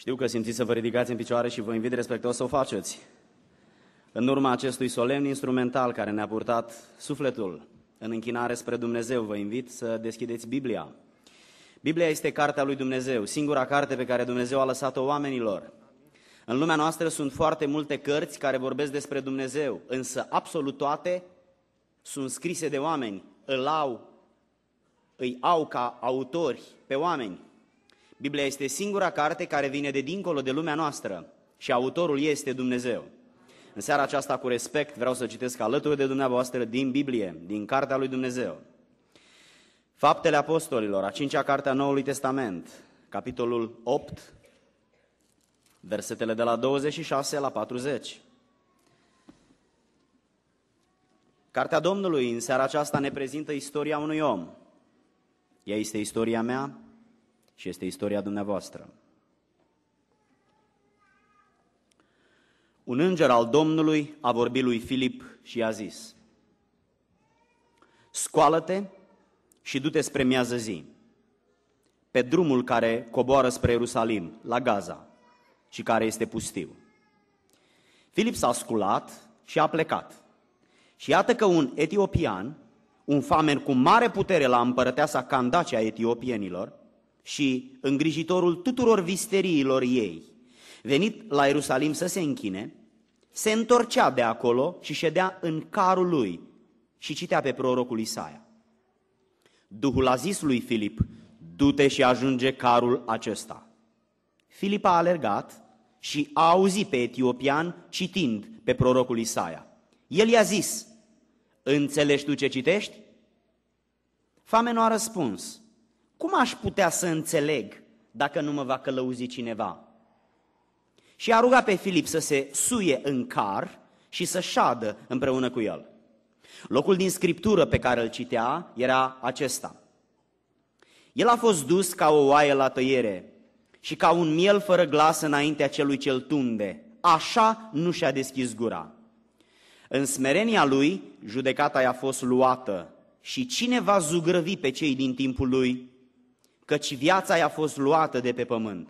Știu că simțiți să vă ridicați în picioare și vă invit respectuos să o faceți. În urma acestui solemn instrumental care ne-a purtat sufletul în închinare spre Dumnezeu, vă invit să deschideți Biblia. Biblia este cartea lui Dumnezeu, singura carte pe care Dumnezeu a lăsat-o oamenilor. În lumea noastră sunt foarte multe cărți care vorbesc despre Dumnezeu, însă absolut toate sunt scrise de oameni, îl au, îi au ca autori pe oameni. Biblia este singura carte care vine de dincolo de lumea noastră și autorul este Dumnezeu. În seara aceasta, cu respect, vreau să citesc alături de dumneavoastră din Biblie, din Cartea lui Dumnezeu. Faptele Apostolilor, a cincea carte a Noului Testament, capitolul 8, versetele de la 26 la 40. Cartea Domnului în seara aceasta ne prezintă istoria unui om. Ea este istoria mea, și este istoria dumneavoastră. Un înger al Domnului a vorbit lui Filip și i-a zis, Scoală-te și du-te spre miază zi, pe drumul care coboară spre Ierusalim, la Gaza, și care este pustiu. Filip s-a sculat și a plecat. Și iată că un etiopian, un famen cu mare putere la împărăteasa candacea etiopienilor, și îngrijitorul tuturor visteriilor ei, venit la Ierusalim să se închine, se întorcea de acolo și ședea în carul lui și citea pe prorocul Isaia. Duhul a zis lui Filip, du-te și ajunge carul acesta. Filip a alergat și a auzit pe etiopian citind pe prorocul Isaia. El i-a zis, înțelegi tu ce citești? Famenul a răspuns, cum aș putea să înțeleg dacă nu mă va călăuzi cineva? Și a rugat pe Filip să se suie în car și să șadă împreună cu el. Locul din scriptură pe care îl citea era acesta. El a fost dus ca o oaie la tăiere și ca un miel fără glas înaintea celui cel tunde. Așa nu și-a deschis gura. În smerenia lui, judecata i-a fost luată și cine va zugrăvi pe cei din timpul lui? căci viața i-a fost luată de pe pământ.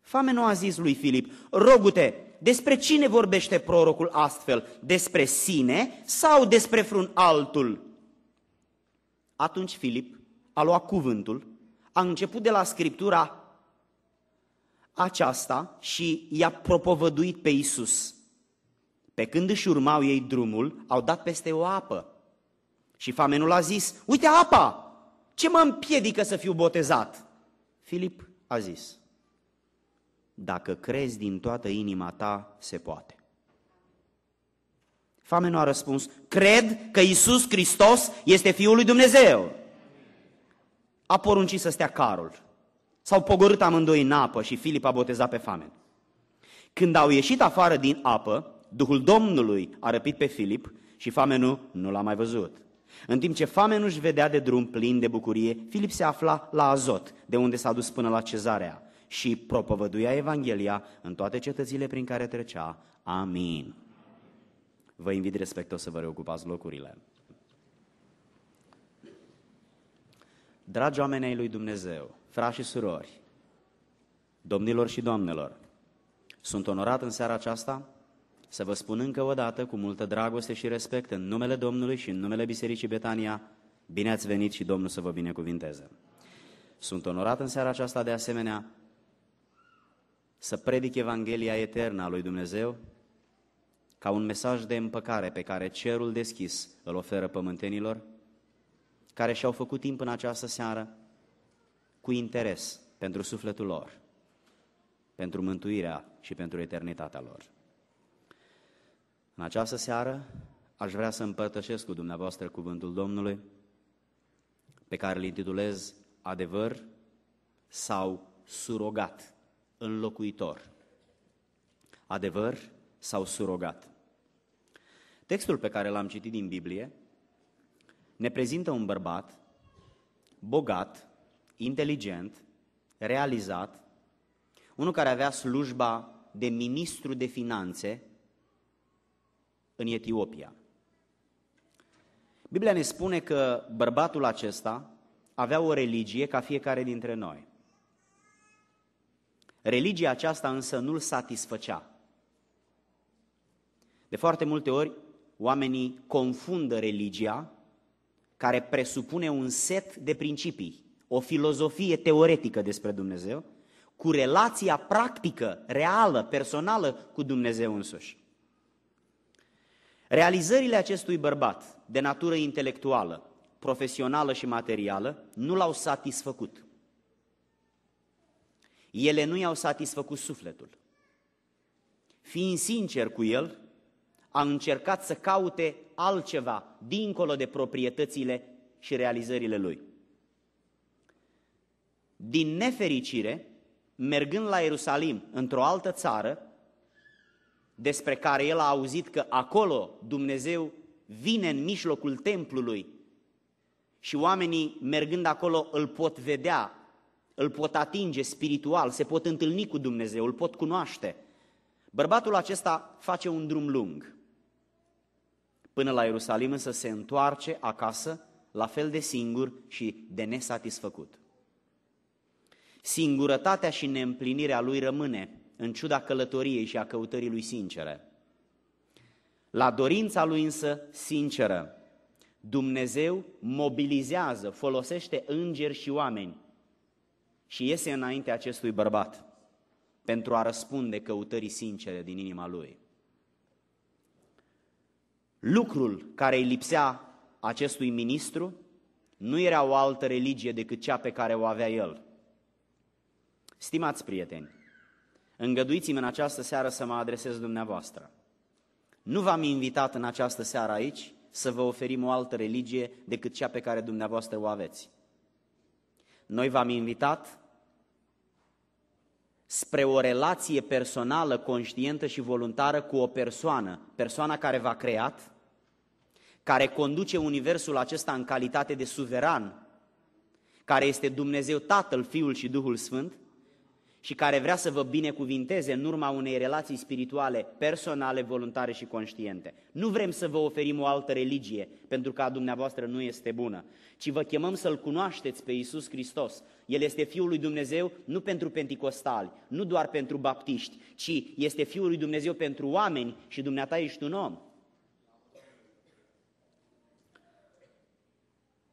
Famenul a zis lui Filip, rogute, despre cine vorbește prorocul astfel? Despre sine sau despre frun altul? Atunci Filip a luat cuvântul, a început de la scriptura aceasta și i-a propovăduit pe Isus. Pe când își urmau ei drumul, au dat peste o apă. Și famenul a zis, uite apa! Ce mă împiedică să fiu botezat? Filip a zis, dacă crezi din toată inima ta, se poate. Famenul a răspuns, cred că Isus Hristos este Fiul lui Dumnezeu. A poruncit să stea carul. S-au pogorât amândoi în apă și Filip a botezat pe famen. Când au ieșit afară din apă, Duhul Domnului a răpit pe Filip și famenul nu l-a mai văzut. În timp ce nu-și vedea de drum plin de bucurie, Filip se afla la Azot, de unde s-a dus până la cezarea și propovăduia Evanghelia în toate cetățile prin care trecea. Amin. Vă invit respectos să vă reocupați locurile. Dragi oameni ai lui Dumnezeu, frați și surori, domnilor și doamnelor, sunt onorat în seara aceasta să vă spun încă o dată, cu multă dragoste și respect, în numele Domnului și în numele Bisericii Betania, bine ați venit și Domnul să vă binecuvinteze. Sunt onorat în seara aceasta de asemenea să predic Evanghelia eternă a lui Dumnezeu ca un mesaj de împăcare pe care cerul deschis îl oferă pământenilor, care și-au făcut timp în această seară cu interes pentru sufletul lor, pentru mântuirea și pentru eternitatea lor. În această seară aș vrea să împărtășesc cu dumneavoastră cuvântul Domnului, pe care îl intitulez Adevăr sau Surogat, înlocuitor. Adevăr sau surogat. Textul pe care l-am citit din Biblie ne prezintă un bărbat bogat, inteligent, realizat, unul care avea slujba de ministru de finanțe în Etiopia. Biblia ne spune că bărbatul acesta avea o religie ca fiecare dintre noi. Religia aceasta însă nu-l satisfăcea. De foarte multe ori, oamenii confundă religia, care presupune un set de principii, o filozofie teoretică despre Dumnezeu, cu relația practică, reală, personală cu Dumnezeu însuși. Realizările acestui bărbat, de natură intelectuală, profesională și materială, nu l-au satisfăcut. Ele nu i-au satisfăcut sufletul. Fiind sincer cu el, a încercat să caute altceva dincolo de proprietățile și realizările lui. Din nefericire, mergând la Ierusalim, într-o altă țară, despre care el a auzit că acolo Dumnezeu vine în mijlocul templului și oamenii mergând acolo îl pot vedea, îl pot atinge spiritual, se pot întâlni cu Dumnezeu, îl pot cunoaște. Bărbatul acesta face un drum lung până la Ierusalim, însă se întoarce acasă, la fel de singur și de nesatisfăcut. Singurătatea și neîmplinirea lui rămâne în ciuda călătoriei și a căutării lui sincere. La dorința lui însă sinceră, Dumnezeu mobilizează, folosește îngeri și oameni și iese înainte acestui bărbat pentru a răspunde căutării sincere din inima lui. Lucrul care îi lipsea acestui ministru nu era o altă religie decât cea pe care o avea el. Stimați prieteni, Îngăduiți-mi în această seară să mă adresez dumneavoastră. Nu v-am invitat în această seară aici să vă oferim o altă religie decât cea pe care dumneavoastră o aveți. Noi v-am invitat spre o relație personală, conștientă și voluntară cu o persoană, persoana care v-a creat, care conduce universul acesta în calitate de suveran, care este Dumnezeu Tatăl, Fiul și Duhul Sfânt, și care vrea să vă binecuvinteze în urma unei relații spirituale personale, voluntare și conștiente. Nu vrem să vă oferim o altă religie, pentru că a dumneavoastră nu este bună, ci vă chemăm să-L cunoașteți pe Iisus Hristos. El este Fiul lui Dumnezeu nu pentru penticostali, nu doar pentru baptiști, ci este Fiul lui Dumnezeu pentru oameni și dumneata ești un om.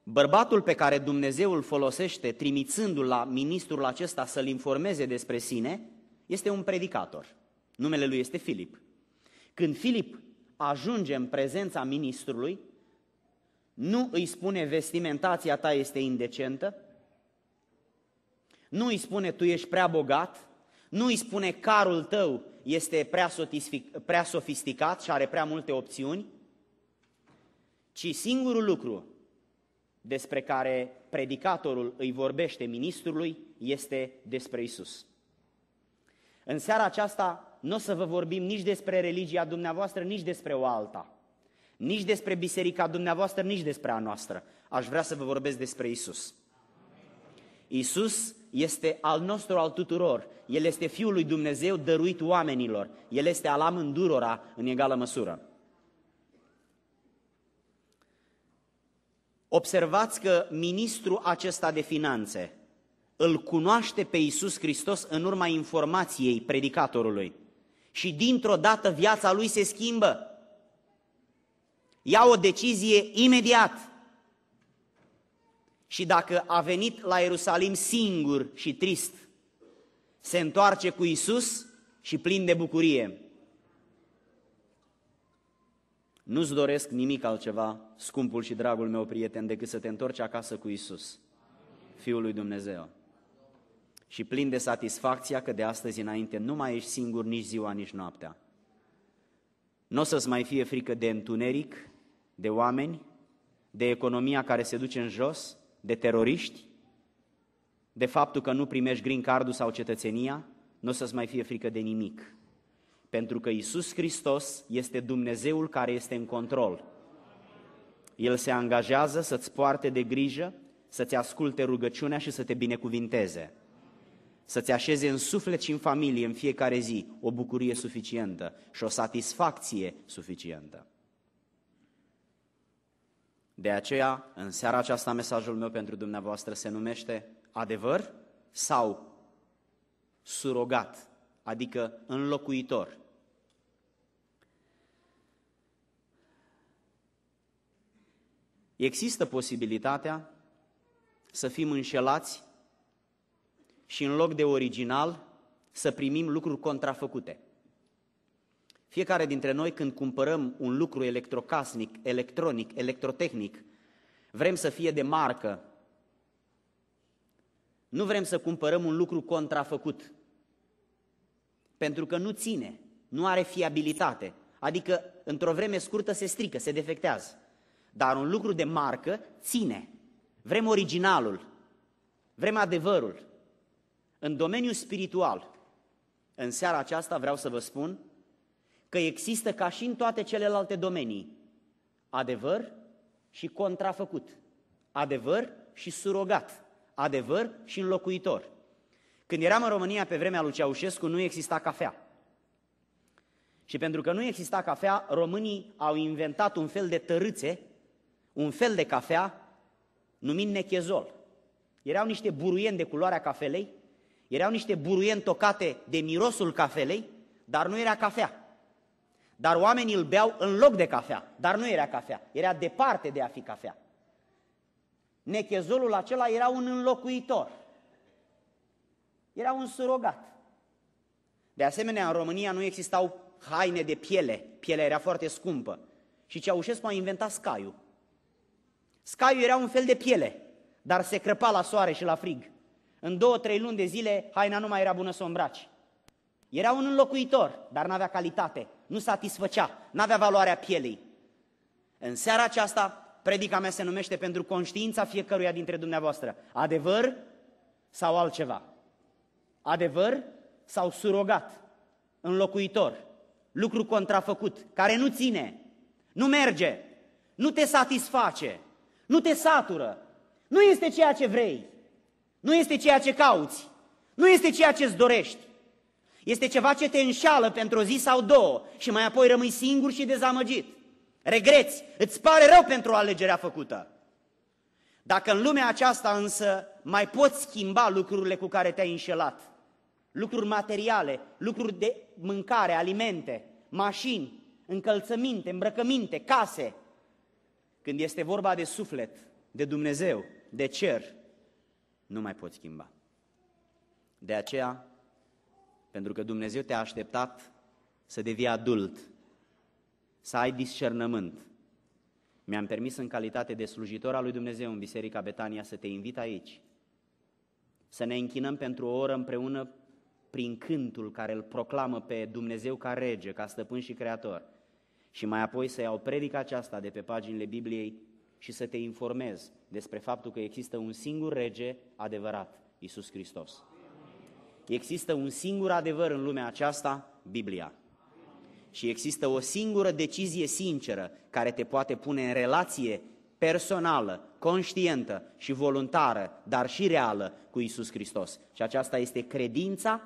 Bărbatul pe care Dumnezeu îl folosește, trimițându-l la ministrul acesta să-l informeze despre sine, este un predicator. Numele lui este Filip. Când Filip ajunge în prezența ministrului, nu îi spune vestimentația ta este indecentă, nu îi spune tu ești prea bogat, nu îi spune carul tău este prea, prea sofisticat și are prea multe opțiuni, ci singurul lucru despre care predicatorul îi vorbește ministrului este despre Isus. În seara aceasta nu o să vă vorbim nici despre religia dumneavoastră, nici despre o alta. Nici despre biserica dumneavoastră, nici despre a noastră. Aș vrea să vă vorbesc despre Isus. Isus este al nostru, al tuturor. El este Fiul lui Dumnezeu dăruit oamenilor. El este al amândurora în egală măsură. Observați că ministrul acesta de finanțe îl cunoaște pe Iisus Hristos în urma informației predicatorului și dintr-o dată viața lui se schimbă. Ia o decizie imediat. Și dacă a venit la Ierusalim singur și trist, se întoarce cu Isus și plin de bucurie. Nu-ți doresc nimic altceva scumpul și dragul meu prieten, decât să te întorci acasă cu Isus, Fiul lui Dumnezeu. Și plin de satisfacția că de astăzi înainte nu mai ești singur nici ziua, nici noaptea. Nu o să-ți mai fie frică de întuneric, de oameni, de economia care se duce în jos, de teroriști, de faptul că nu primești green cardul sau cetățenia, nu o să-ți mai fie frică de nimic. Pentru că Isus Hristos este Dumnezeul care este în control. El se angajează să-ți poarte de grijă, să-ți asculte rugăciunea și să te binecuvinteze. Să-ți așeze în suflet și în familie în fiecare zi o bucurie suficientă și o satisfacție suficientă. De aceea, în seara aceasta, mesajul meu pentru dumneavoastră se numește adevăr sau surogat, adică înlocuitor. Există posibilitatea să fim înșelați și în loc de original să primim lucruri contrafăcute. Fiecare dintre noi când cumpărăm un lucru electrocasnic, electronic, electrotehnic, vrem să fie de marcă. Nu vrem să cumpărăm un lucru contrafăcut. Pentru că nu ține, nu are fiabilitate. Adică într-o vreme scurtă se strică, se defectează. Dar un lucru de marcă ține. Vrem originalul, vrem adevărul. În domeniul spiritual, în seara aceasta vreau să vă spun că există ca și în toate celelalte domenii adevăr și contrafăcut, adevăr și surogat, adevăr și înlocuitor. Când eram în România pe vremea lui Ceaușescu, nu exista cafea. Și pentru că nu exista cafea, românii au inventat un fel de tărâțe un fel de cafea numit nechezol. Erau niște buruieni de culoarea cafelei, erau niște buruieni tocate de mirosul cafelei, dar nu era cafea. Dar oamenii îl beau în loc de cafea, dar nu era cafea, era departe de a fi cafea. Nechezolul acela era un înlocuitor, era un surogat. De asemenea, în România nu existau haine de piele, pielea era foarte scumpă. Și Ceaușescu a inventat scaiul. Scaiul era un fel de piele, dar se crăpa la soare și la frig. În două, trei luni de zile, haina nu mai era bună să o îmbraci. Era un înlocuitor, dar n-avea calitate, nu satisfăcea, n-avea valoarea pielei. În seara aceasta, predica mea se numește pentru conștiința fiecăruia dintre dumneavoastră. Adevăr sau altceva? Adevăr sau surogat? Înlocuitor? Lucru contrafăcut, care nu ține, nu merge, nu te satisface, nu te satură, nu este ceea ce vrei, nu este ceea ce cauți, nu este ceea ce îți dorești. Este ceva ce te înșală pentru o zi sau două și mai apoi rămâi singur și dezamăgit. Regreți, îți pare rău pentru alegerea făcută. Dacă în lumea aceasta însă mai poți schimba lucrurile cu care te-ai înșelat, lucruri materiale, lucruri de mâncare, alimente, mașini, încălțăminte, îmbrăcăminte, case, când este vorba de suflet, de Dumnezeu, de cer, nu mai poți schimba. De aceea, pentru că Dumnezeu te-a așteptat să devii adult, să ai discernământ. Mi-am permis în calitate de slujitor al lui Dumnezeu în Biserica Betania să te invit aici, să ne închinăm pentru o oră împreună prin cântul care îl proclamă pe Dumnezeu ca rege, ca stăpân și creator și mai apoi să iau predica aceasta de pe paginile Bibliei și să te informez despre faptul că există un singur rege adevărat, Isus Hristos. Există un singur adevăr în lumea aceasta, Biblia. Și există o singură decizie sinceră care te poate pune în relație personală, conștientă și voluntară, dar și reală cu Isus Hristos. Și aceasta este credința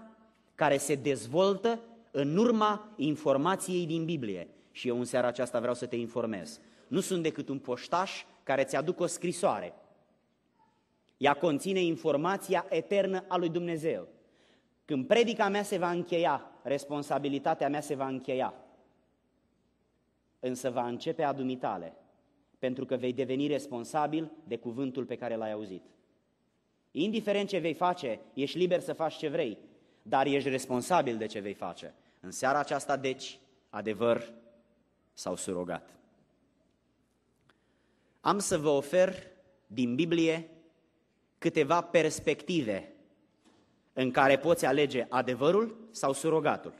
care se dezvoltă în urma informației din Biblie și eu în seara aceasta vreau să te informez. Nu sunt decât un poștaș care ți-aduc o scrisoare. Ea conține informația eternă a lui Dumnezeu. Când predica mea se va încheia, responsabilitatea mea se va încheia. Însă va începe a dumitale, pentru că vei deveni responsabil de cuvântul pe care l-ai auzit. Indiferent ce vei face, ești liber să faci ce vrei, dar ești responsabil de ce vei face. În seara aceasta, deci, adevăr sau surogat. Am să vă ofer din Biblie câteva perspective în care poți alege adevărul sau surogatul.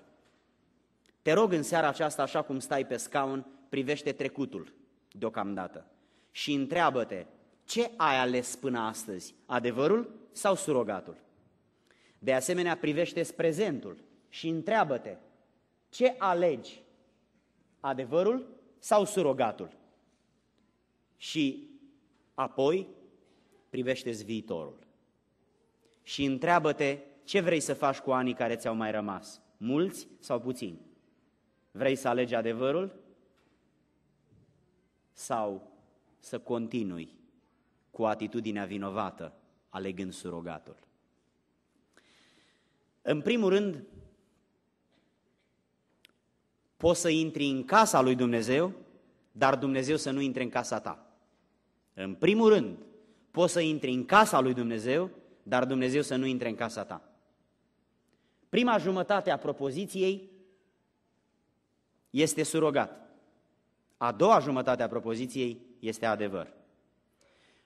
Te rog în seara aceasta, așa cum stai pe scaun, privește trecutul deocamdată și întreabă-te ce ai ales până astăzi, adevărul sau surogatul. De asemenea, privește prezentul și întreabă-te ce alegi, adevărul sau surogatul. Și apoi privește viitorul și întreabă-te ce vrei să faci cu anii care ți-au mai rămas, mulți sau puțini. Vrei să alegi adevărul sau să continui cu atitudinea vinovată, alegând surogatul? În primul rând, Poți să intri în casa lui Dumnezeu, dar Dumnezeu să nu intre în casa ta. În primul rând, poți să intri în casa lui Dumnezeu, dar Dumnezeu să nu intre în casa ta. Prima jumătate a propoziției este surogat. A doua jumătate a propoziției este adevăr.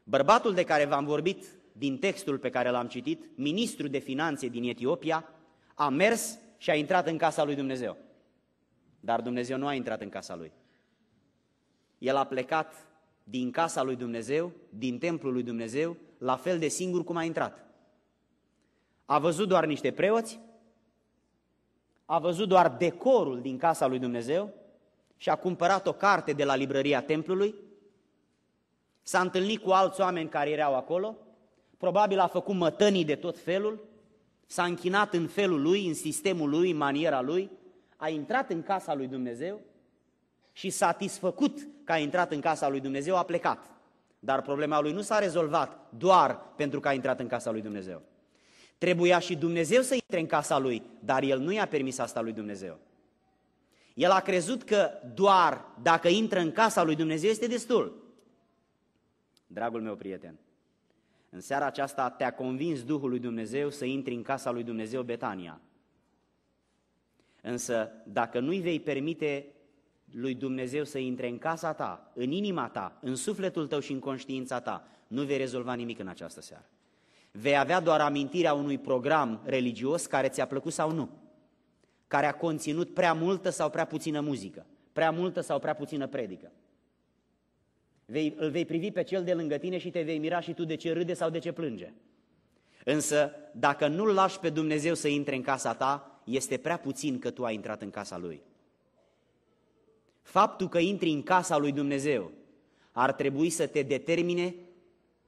Bărbatul de care v-am vorbit din textul pe care l-am citit, ministrul de finanțe din Etiopia, a mers și a intrat în casa lui Dumnezeu. Dar Dumnezeu nu a intrat în casa lui. El a plecat din casa lui Dumnezeu, din templul lui Dumnezeu, la fel de singur cum a intrat. A văzut doar niște preoți, a văzut doar decorul din casa lui Dumnezeu și a cumpărat o carte de la librăria templului, s-a întâlnit cu alți oameni care erau acolo, probabil a făcut mătănii de tot felul, s-a închinat în felul lui, în sistemul lui, în maniera lui, a intrat în casa lui Dumnezeu și satisfăcut că a intrat în casa lui Dumnezeu, a plecat. Dar problema lui nu s-a rezolvat doar pentru că a intrat în casa lui Dumnezeu. Trebuia și Dumnezeu să intre în casa lui, dar el nu i-a permis asta lui Dumnezeu. El a crezut că doar dacă intră în casa lui Dumnezeu este destul. Dragul meu prieten, în seara aceasta te-a convins Duhul lui Dumnezeu să intri în casa lui Dumnezeu Betania. Însă, dacă nu-i vei permite lui Dumnezeu să intre în casa ta, în inima ta, în sufletul tău și în conștiința ta, nu vei rezolva nimic în această seară. Vei avea doar amintirea unui program religios care ți-a plăcut sau nu, care a conținut prea multă sau prea puțină muzică, prea multă sau prea puțină predică. Vei, îl vei privi pe cel de lângă tine și te vei mira și tu de ce râde sau de ce plânge. Însă, dacă nu-L lași pe Dumnezeu să intre în casa ta, este prea puțin că tu ai intrat în casa lui. Faptul că intri în casa lui Dumnezeu ar trebui să te determine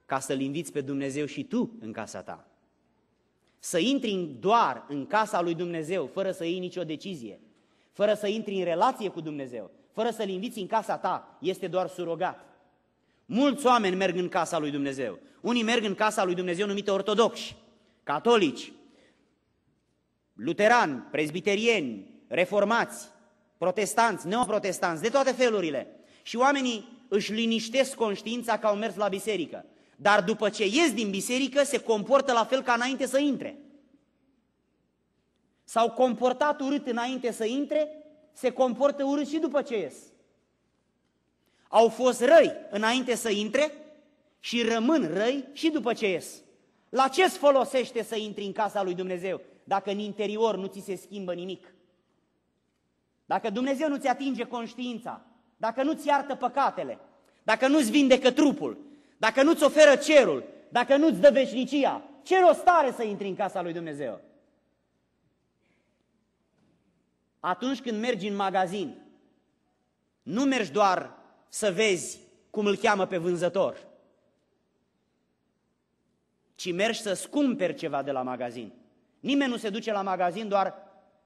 ca să-L inviți pe Dumnezeu și tu în casa ta. Să intri doar în casa lui Dumnezeu, fără să iei nicio decizie, fără să intri în relație cu Dumnezeu, fără să-L inviți în casa ta, este doar surogat. Mulți oameni merg în casa lui Dumnezeu. Unii merg în casa lui Dumnezeu numită ortodoxi, catolici, luterani, prezbiterieni, reformați, protestanți, neoprotestanți, de toate felurile. Și oamenii își liniștesc conștiința că au mers la biserică. Dar după ce ies din biserică, se comportă la fel ca înainte să intre. S-au comportat urât înainte să intre, se comportă urât și după ce ies. Au fost răi înainte să intre și rămân răi și după ce ies. La ce folosește să intri în casa lui Dumnezeu dacă în interior nu ți se schimbă nimic. Dacă Dumnezeu nu ți atinge conștiința, dacă nu ți iartă păcatele, dacă nu-ți vindecă trupul, dacă nu-ți oferă cerul, dacă nu-ți dă veșnicia, ce rost are să intri în casa lui Dumnezeu? Atunci când mergi în magazin, nu mergi doar să vezi cum îl cheamă pe vânzător, ci mergi să scumperi cumperi ceva de la magazin. Nimeni nu se duce la magazin doar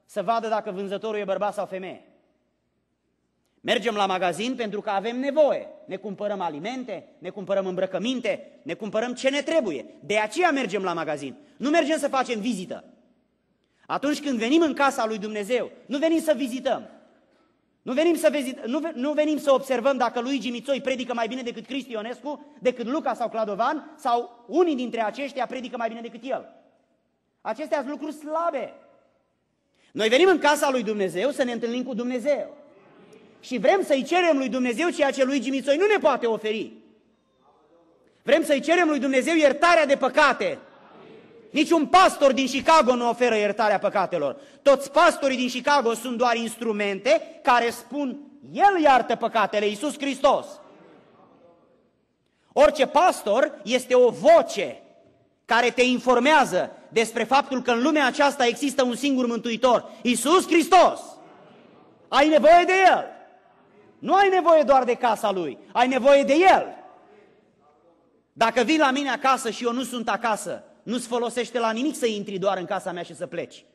să vadă dacă vânzătorul e bărbat sau femeie. Mergem la magazin pentru că avem nevoie. Ne cumpărăm alimente, ne cumpărăm îmbrăcăminte, ne cumpărăm ce ne trebuie. De aceea mergem la magazin. Nu mergem să facem vizită. Atunci când venim în casa lui Dumnezeu, nu venim să vizităm. Nu venim să, vizit, nu, nu venim să observăm dacă lui Mițoi predică mai bine decât Cristi Ionescu, decât Luca sau Cladovan, sau unii dintre aceștia predică mai bine decât el. Acestea sunt lucruri slabe. Noi venim în casa lui Dumnezeu să ne întâlnim cu Dumnezeu. Și vrem să-i cerem lui Dumnezeu ceea ce lui Gimițoi nu ne poate oferi. Vrem să-i cerem lui Dumnezeu iertarea de păcate. Niciun pastor din Chicago nu oferă iertarea păcatelor. Toți pastorii din Chicago sunt doar instrumente care spun, El iartă păcatele, Iisus Hristos. Orice pastor este o voce care te informează despre faptul că în lumea aceasta există un singur mântuitor, Isus Hristos. Ai nevoie de El. Nu ai nevoie doar de casa Lui, ai nevoie de El. Dacă vii la mine acasă și eu nu sunt acasă, nu-ți folosește la nimic să intri doar în casa mea și să pleci.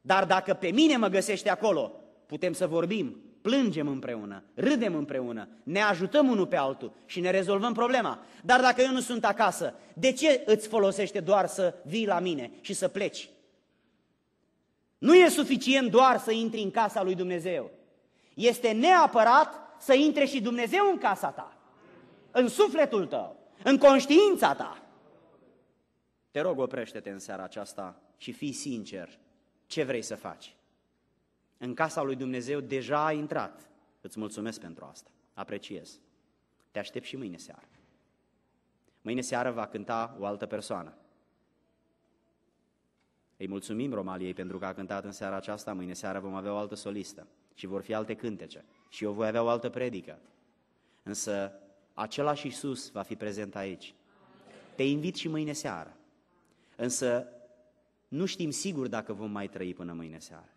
Dar dacă pe mine mă găsește acolo, putem să vorbim, plângem împreună, râdem împreună, ne ajutăm unul pe altul și ne rezolvăm problema. Dar dacă eu nu sunt acasă, de ce îți folosește doar să vii la mine și să pleci? Nu e suficient doar să intri în casa lui Dumnezeu. Este neapărat să intre și Dumnezeu în casa ta, în sufletul tău, în conștiința ta. Te rog, oprește-te în seara aceasta și fii sincer. Ce vrei să faci? în casa lui Dumnezeu deja ai intrat. Îți mulțumesc pentru asta. Apreciez. Te aștept și mâine seară. Mâine seară va cânta o altă persoană. Îi mulțumim Romaliei pentru că a cântat în seara aceasta, mâine seară vom avea o altă solistă și vor fi alte cântece și eu voi avea o altă predică. Însă același Iisus va fi prezent aici. Te invit și mâine seară. Însă nu știm sigur dacă vom mai trăi până mâine seară.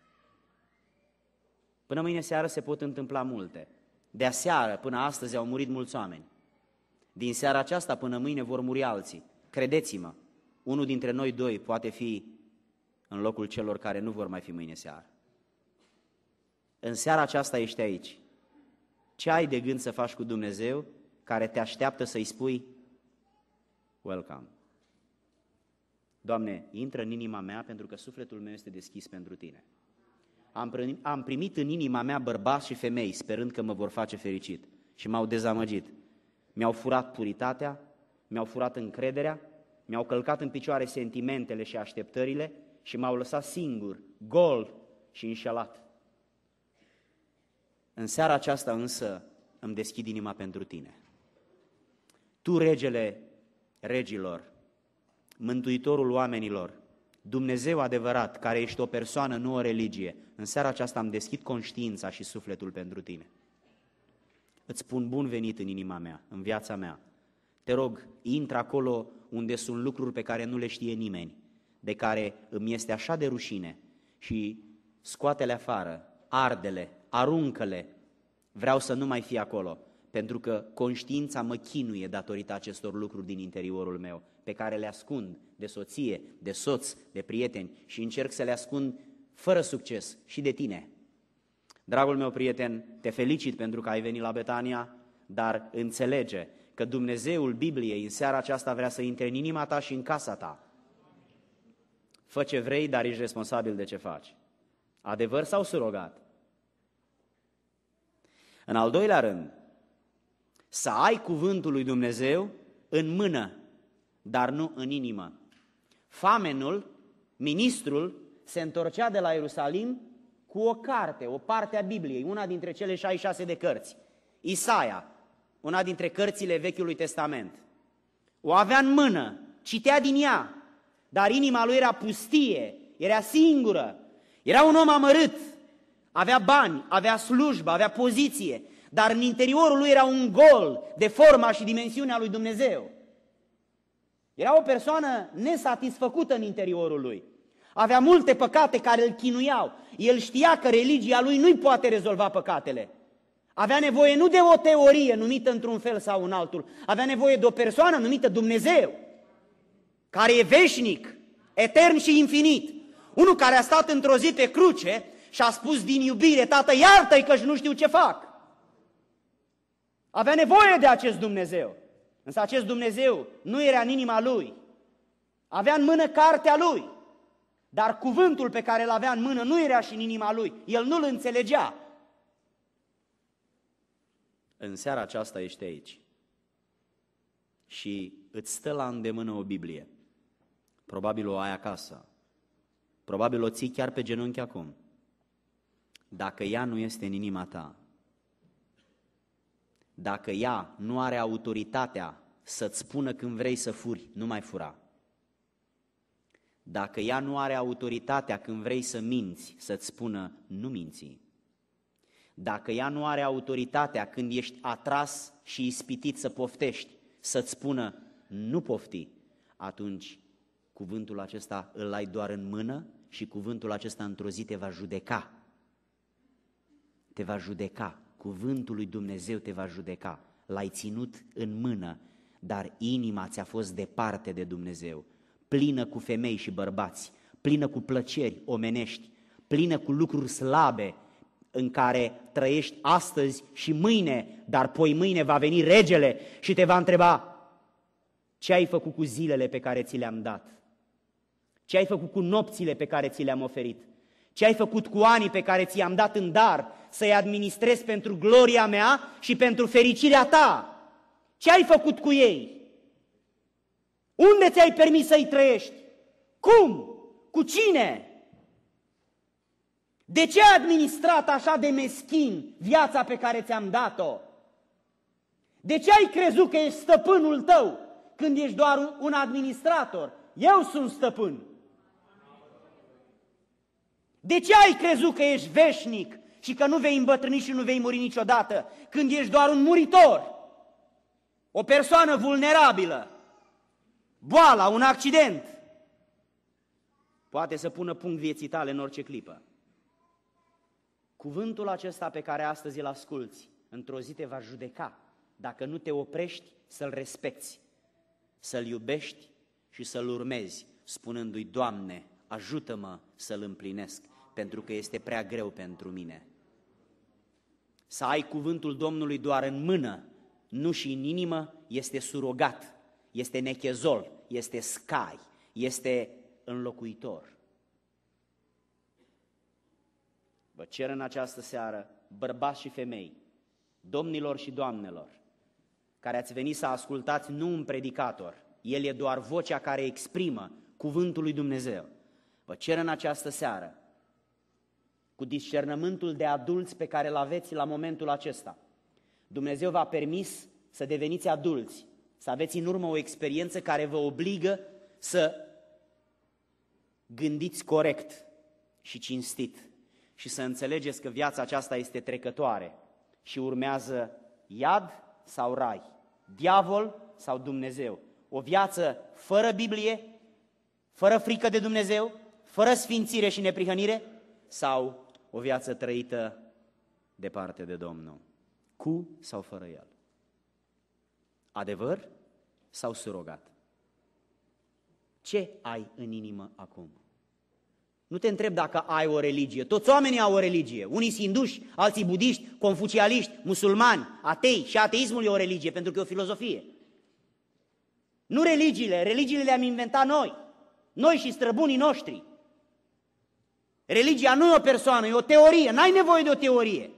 Până mâine seară se pot întâmpla multe. De aseară până astăzi au murit mulți oameni. Din seara aceasta până mâine vor muri alții. Credeți-mă, unul dintre noi doi poate fi în locul celor care nu vor mai fi mâine seară. În seara aceasta ești aici. Ce ai de gând să faci cu Dumnezeu care te așteaptă să-i spui welcome? Doamne, intră în inima mea pentru că sufletul meu este deschis pentru Tine am primit în inima mea bărbați și femei, sperând că mă vor face fericit. Și m-au dezamăgit. Mi-au furat puritatea, mi-au furat încrederea, mi-au călcat în picioare sentimentele și așteptările și m-au lăsat singur, gol și înșelat. În seara aceasta însă îmi deschid inima pentru tine. Tu, regele regilor, mântuitorul oamenilor, Dumnezeu adevărat, care ești o persoană, nu o religie, în seara aceasta am deschid conștiința și sufletul pentru tine. Îți spun bun venit în inima mea, în viața mea. Te rog, intră acolo unde sunt lucruri pe care nu le știe nimeni, de care îmi este așa de rușine și scoate-le afară, ardele, aruncă-le. Vreau să nu mai fie acolo, pentru că conștiința mă chinuie datorită acestor lucruri din interiorul meu pe care le ascund de soție, de soț, de prieteni și încerc să le ascund fără succes și de tine. Dragul meu prieten, te felicit pentru că ai venit la Betania, dar înțelege că Dumnezeul Bibliei în seara aceasta vrea să intre în inima ta și în casa ta. Fă ce vrei, dar ești responsabil de ce faci. Adevăr sau surogat? În al doilea rând, să ai cuvântul lui Dumnezeu în mână dar nu în inimă. Famenul, ministrul, se întorcea de la Ierusalim cu o carte, o parte a Bibliei, una dintre cele 66 de cărți. Isaia, una dintre cărțile Vechiului Testament. O avea în mână, citea din ea, dar inima lui era pustie, era singură, era un om amărât, avea bani, avea slujbă, avea poziție, dar în interiorul lui era un gol de forma și dimensiunea lui Dumnezeu. Era o persoană nesatisfăcută în interiorul lui. Avea multe păcate care îl chinuiau. El știa că religia lui nu-i poate rezolva păcatele. Avea nevoie nu de o teorie numită într-un fel sau în altul, avea nevoie de o persoană numită Dumnezeu, care e veșnic, etern și infinit. Unul care a stat într-o zi pe cruce și a spus din iubire, Tată, iartă-i că nu știu ce fac. Avea nevoie de acest Dumnezeu. Însă acest Dumnezeu nu era în inima lui. Avea în mână cartea lui, dar cuvântul pe care îl avea în mână nu era și în inima lui. El nu-l înțelegea. În seara aceasta ești aici și îți stă la îndemână o Biblie. Probabil o ai acasă. Probabil o ții chiar pe genunchi acum. Dacă ea nu este în inima ta, dacă ea nu are autoritatea să-ți spună când vrei să furi, nu mai fura. Dacă ea nu are autoritatea când vrei să minți, să-ți spună nu minți. Dacă ea nu are autoritatea când ești atras și ispitit să poftești, să-ți spună nu pofti, atunci cuvântul acesta îl ai doar în mână și cuvântul acesta într-o zi te va judeca. Te va judeca cuvântul lui Dumnezeu te va judeca. L-ai ținut în mână, dar inima ți-a fost departe de Dumnezeu, plină cu femei și bărbați, plină cu plăceri omenești, plină cu lucruri slabe în care trăiești astăzi și mâine, dar poi mâine va veni regele și te va întreba ce ai făcut cu zilele pe care ți le-am dat, ce ai făcut cu nopțile pe care ți le-am oferit, ce ai făcut cu anii pe care ți-am dat în dar, să-i administrezi pentru gloria mea și pentru fericirea ta. Ce ai făcut cu ei? Unde ți-ai permis să-i trăiești? Cum? Cu cine? De ce ai administrat așa de meschin viața pe care ți-am dat-o? De ce ai crezut că ești stăpânul tău când ești doar un administrator? Eu sunt stăpân. De ce ai crezut că ești veșnic și că nu vei îmbătrâni și nu vei muri niciodată, când ești doar un muritor, o persoană vulnerabilă, boala, un accident? Poate să pună punct vieții tale în orice clipă. Cuvântul acesta pe care astăzi îl asculți, într-o zi te va judeca dacă nu te oprești să-L respecti, să-L iubești și să-L urmezi, spunându-i, Doamne, ajută-mă să-L împlinesc pentru că este prea greu pentru mine. Să ai cuvântul Domnului doar în mână, nu și în inimă, este surogat, este nechezol, este scai, este înlocuitor. Vă cer în această seară, bărbați și femei, domnilor și doamnelor, care ați venit să ascultați nu un predicator, el e doar vocea care exprimă cuvântul lui Dumnezeu. Vă cer în această seară cu discernământul de adulți pe care îl aveți la momentul acesta. Dumnezeu v-a permis să deveniți adulți, să aveți în urmă o experiență care vă obligă să gândiți corect și cinstit și să înțelegeți că viața aceasta este trecătoare și urmează iad sau rai, diavol sau Dumnezeu. O viață fără Biblie, fără frică de Dumnezeu, fără sfințire și neprihănire sau o viață trăită departe de Domnul, cu sau fără El. Adevăr sau surogat? Ce ai în inimă acum? Nu te întreb dacă ai o religie. Toți oamenii au o religie. Unii sunt hinduși, alții budiști, confucialiști, musulmani, atei. Și ateismul e o religie, pentru că e o filozofie. Nu religiile, religiile le-am inventat noi. Noi și străbunii noștri. Religia nu e o persoană, e o teorie. N-ai nevoie de o teorie.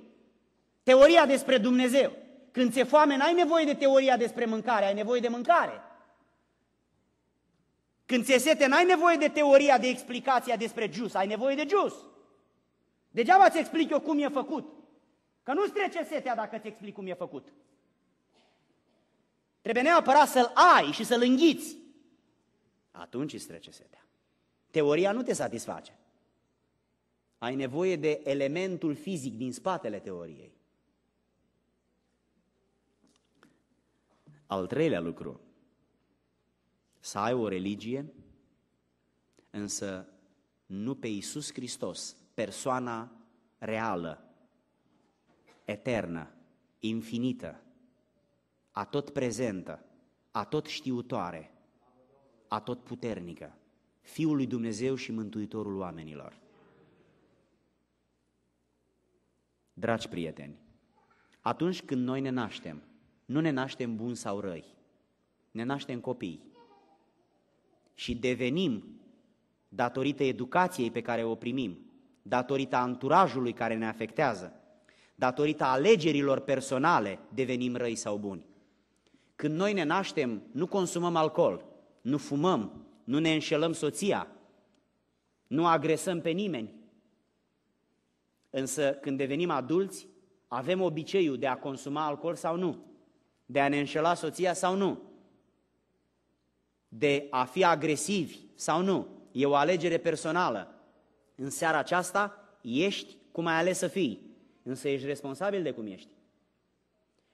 Teoria despre Dumnezeu. Când ți-e foame, n-ai nevoie de teoria despre mâncare, ai nevoie de mâncare. Când ți-e sete, n-ai nevoie de teoria, de explicația despre jus, ai nevoie de jus. Degeaba ți explic eu cum e făcut. Că nu-ți trece setea dacă ți explic cum e făcut. Trebuie neapărat să-l ai și să-l înghiți. Atunci îți trece setea. Teoria nu te satisface. Ai nevoie de elementul fizic din spatele teoriei. Al treilea lucru, să ai o religie, însă nu pe Iisus Hristos, persoana reală, eternă, infinită, atot prezentă, atot știutoare, atot puternică, Fiul lui Dumnezeu și Mântuitorul oamenilor. Dragi prieteni, atunci când noi ne naștem, nu ne naștem buni sau răi, ne naștem copii și devenim, datorită educației pe care o primim, datorită anturajului care ne afectează, datorită alegerilor personale, devenim răi sau buni. Când noi ne naștem, nu consumăm alcool, nu fumăm, nu ne înșelăm soția, nu agresăm pe nimeni, Însă când devenim adulți, avem obiceiul de a consuma alcool sau nu, de a ne înșela soția sau nu, de a fi agresivi sau nu. E o alegere personală. În seara aceasta ești cum ai ales să fii, însă ești responsabil de cum ești.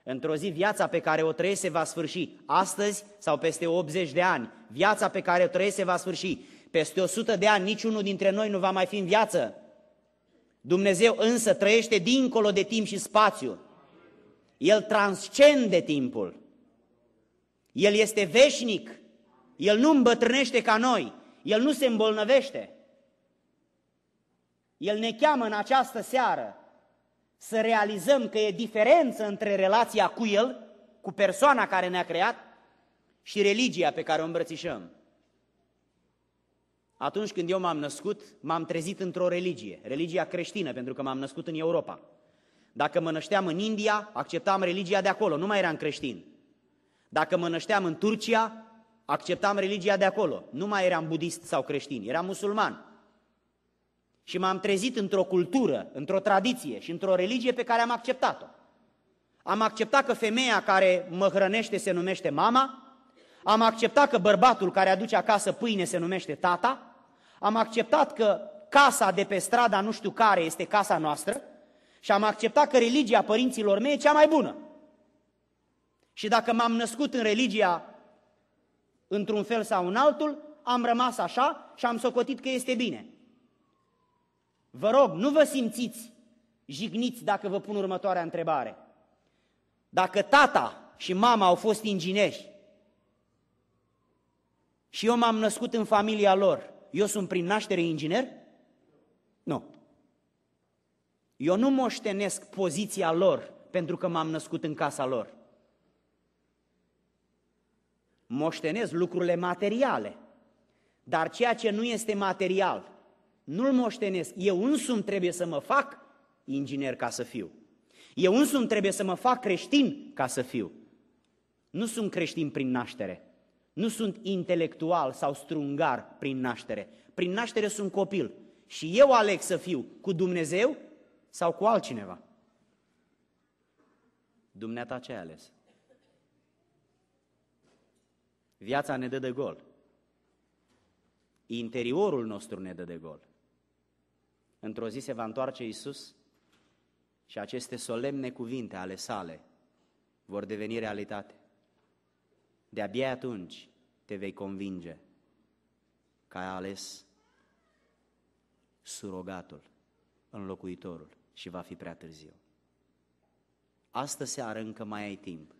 Într-o zi viața pe care o trăiești se va sfârși, astăzi sau peste 80 de ani. Viața pe care o trăiești se va sfârși. Peste 100 de ani niciunul dintre noi nu va mai fi în viață. Dumnezeu însă trăiește dincolo de timp și spațiu. El transcende timpul. El este veșnic. El nu îmbătrânește ca noi. El nu se îmbolnăvește. El ne cheamă în această seară să realizăm că e diferență între relația cu El, cu persoana care ne-a creat, și religia pe care o îmbrățișăm. Atunci când eu m-am născut, m-am trezit într-o religie, religia creștină, pentru că m-am născut în Europa. Dacă mă nășteam în India, acceptam religia de acolo, nu mai eram creștin. Dacă mă nășteam în Turcia, acceptam religia de acolo, nu mai eram budist sau creștin, eram musulman. Și m-am trezit într-o cultură, într-o tradiție și într-o religie pe care am acceptat-o. Am acceptat că femeia care mă hrănește se numește mama, am acceptat că bărbatul care aduce acasă pâine se numește tata, am acceptat că casa de pe strada nu știu care este casa noastră și am acceptat că religia părinților mei e cea mai bună. Și dacă m-am născut în religia într-un fel sau în altul, am rămas așa și am socotit că este bine. Vă rog, nu vă simțiți jigniți dacă vă pun următoarea întrebare. Dacă tata și mama au fost ingineri și eu m-am născut în familia lor, eu sunt prin naștere inginer? Nu. Eu nu moștenesc poziția lor pentru că m-am născut în casa lor. Moștenesc lucrurile materiale. Dar ceea ce nu este material, nu-l moștenesc. Eu însumi trebuie să mă fac inginer ca să fiu. Eu însumi trebuie să mă fac creștin ca să fiu. Nu sunt creștin prin naștere. Nu sunt intelectual sau strungar prin naștere. Prin naștere sunt copil. Și eu aleg să fiu cu Dumnezeu sau cu altcineva. Dumneata ce ai ales? Viața ne dă de gol. Interiorul nostru ne dă de gol. Într-o zi se va întoarce Isus și aceste solemne cuvinte ale sale vor deveni realitate. De-abia atunci te vei convinge că ai ales surogatul, înlocuitorul și va fi prea târziu. Astă seară încă mai ai timp.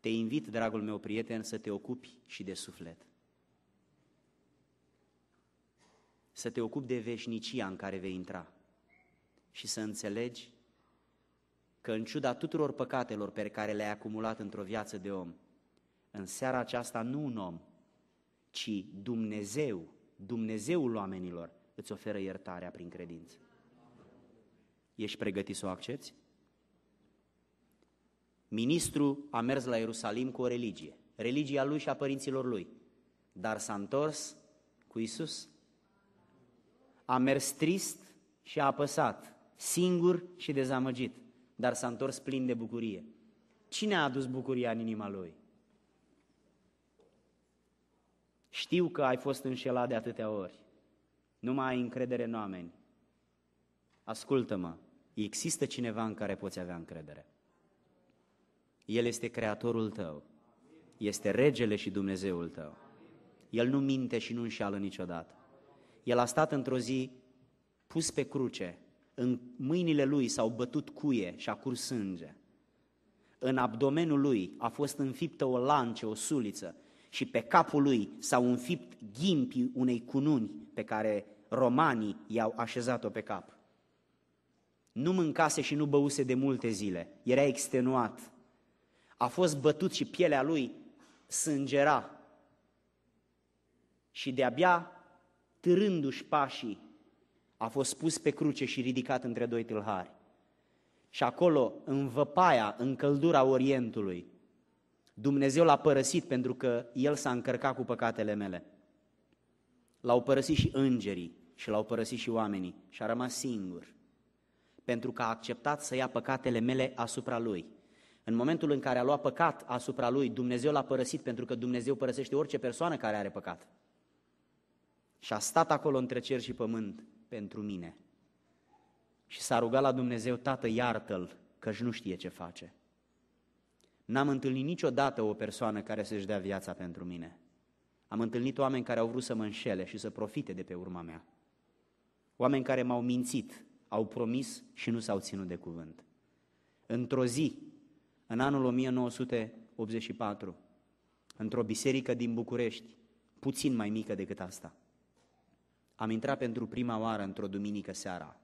Te invit, dragul meu prieten, să te ocupi și de suflet. Să te ocupi de veșnicia în care vei intra și să înțelegi că în ciuda tuturor păcatelor pe care le-ai acumulat într-o viață de om, în seara aceasta nu un om, ci Dumnezeu, Dumnezeul oamenilor, îți oferă iertarea prin credință. Ești pregătit să o accepti? Ministru a mers la Ierusalim cu o religie, religia lui și a părinților lui, dar s-a întors cu Isus. A mers trist și a apăsat, singur și dezamăgit, dar s-a întors plin de bucurie. Cine a adus bucuria în inima lui? Știu că ai fost înșelat de atâtea ori. Nu mai ai încredere în oameni. Ascultă-mă, există cineva în care poți avea încredere. El este creatorul tău. Este regele și Dumnezeul tău. El nu minte și nu înșeală niciodată. El a stat într-o zi pus pe cruce, în mâinile lui s-au bătut cuie și a curs sânge. În abdomenul lui a fost înfiptă o lance, o suliță și pe capul lui s-au înfipt ghimpii unei cununi pe care romanii i-au așezat-o pe cap. Nu mâncase și nu băuse de multe zile, era extenuat, a fost bătut și pielea lui sângera. Și de-abia, târându-și pașii, a fost pus pe cruce și ridicat între doi tâlhari. Și acolo, în văpaia, în căldura Orientului, Dumnezeu l-a părăsit pentru că el s-a încărcat cu păcatele mele. L-au părăsit și îngerii și l-au părăsit și oamenii și a rămas singur pentru că a acceptat să ia păcatele mele asupra lui. În momentul în care a luat păcat asupra lui, Dumnezeu l-a părăsit pentru că Dumnezeu părăsește orice persoană care are păcat. Și a stat acolo între cer și pământ pentru mine. Și s-a rugat la Dumnezeu, Tată, iartă-l, că nu știe ce face. N-am întâlnit niciodată o persoană care să-și dea viața pentru mine. Am întâlnit oameni care au vrut să mă înșele și să profite de pe urma mea. Oameni care m-au mințit, au promis și nu s-au ținut de cuvânt. Într-o zi, în anul 1984, într-o biserică din București, puțin mai mică decât asta, am intrat pentru prima oară într-o duminică seara.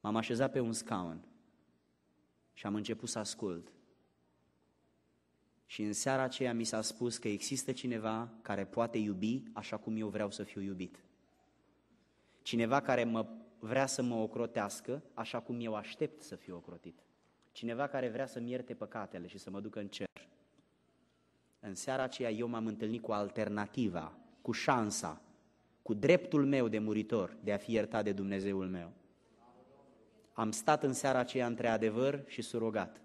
M-am așezat pe un scaun și am început să ascult și în seara aceea mi s-a spus că există cineva care poate iubi așa cum eu vreau să fiu iubit. Cineva care mă vrea să mă ocrotească așa cum eu aștept să fiu ocrotit. Cineva care vrea să-mi ierte păcatele și să mă ducă în cer. În seara aceea eu m-am întâlnit cu alternativa, cu șansa, cu dreptul meu de muritor de a fi iertat de Dumnezeul meu. Am stat în seara aceea între adevăr și surogat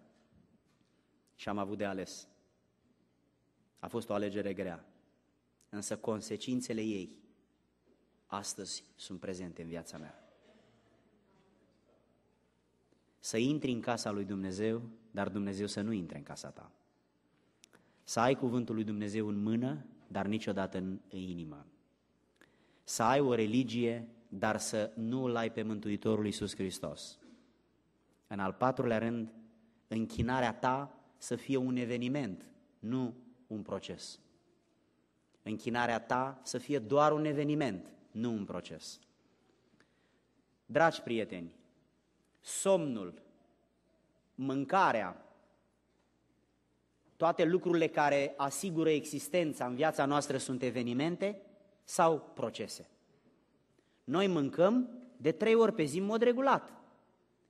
și am avut de ales. A fost o alegere grea, însă consecințele ei astăzi sunt prezente în viața mea. Să intri în casa lui Dumnezeu, dar Dumnezeu să nu intre în casa ta. Să ai cuvântul lui Dumnezeu în mână, dar niciodată în inimă. Să ai o religie, dar să nu îl ai pe Mântuitorul Iisus Hristos. În al patrulea rând, închinarea ta să fie un eveniment, nu un proces. Închinarea ta să fie doar un eveniment, nu un proces. Dragi prieteni, somnul, mâncarea, toate lucrurile care asigură existența în viața noastră sunt evenimente sau procese. Noi mâncăm de trei ori pe zi în mod regulat.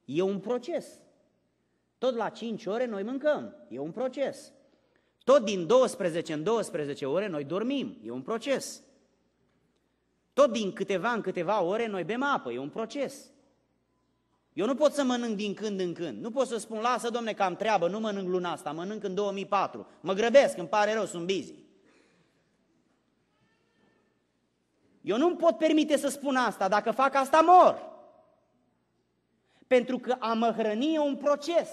E un proces. Tot la cinci ore noi mâncăm. E un proces. Tot din 12 în 12 ore noi dormim, e un proces. Tot din câteva în câteva ore noi bem apă, e un proces. Eu nu pot să mănânc din când în când. Nu pot să spun, lasă, domne, că am treabă, nu mănânc luna asta, mănânc în 2004. Mă grăbesc, îmi pare rău, sunt busy. Eu nu-mi pot permite să spun asta. Dacă fac asta, mor. Pentru că a mă hrăni e un proces.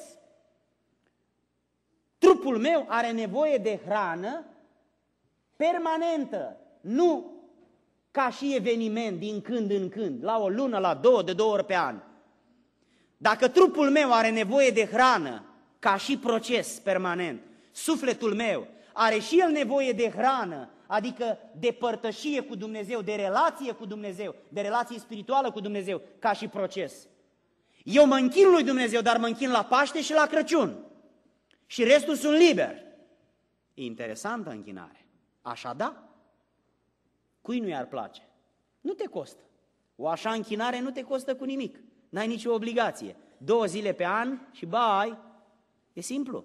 Trupul meu are nevoie de hrană permanentă, nu ca și eveniment din când în când, la o lună, la două, de două ori pe an. Dacă trupul meu are nevoie de hrană ca și proces permanent, sufletul meu are și el nevoie de hrană, adică de părtășie cu Dumnezeu, de relație cu Dumnezeu, de relație spirituală cu Dumnezeu, ca și proces. Eu mă închin lui Dumnezeu, dar mă închin la Paște și la Crăciun și restul sunt liberi. Interesantă închinare. Așa da? Cui nu i-ar place? Nu te costă. O așa închinare nu te costă cu nimic. N-ai nicio obligație. Două zile pe an și bai. E simplu.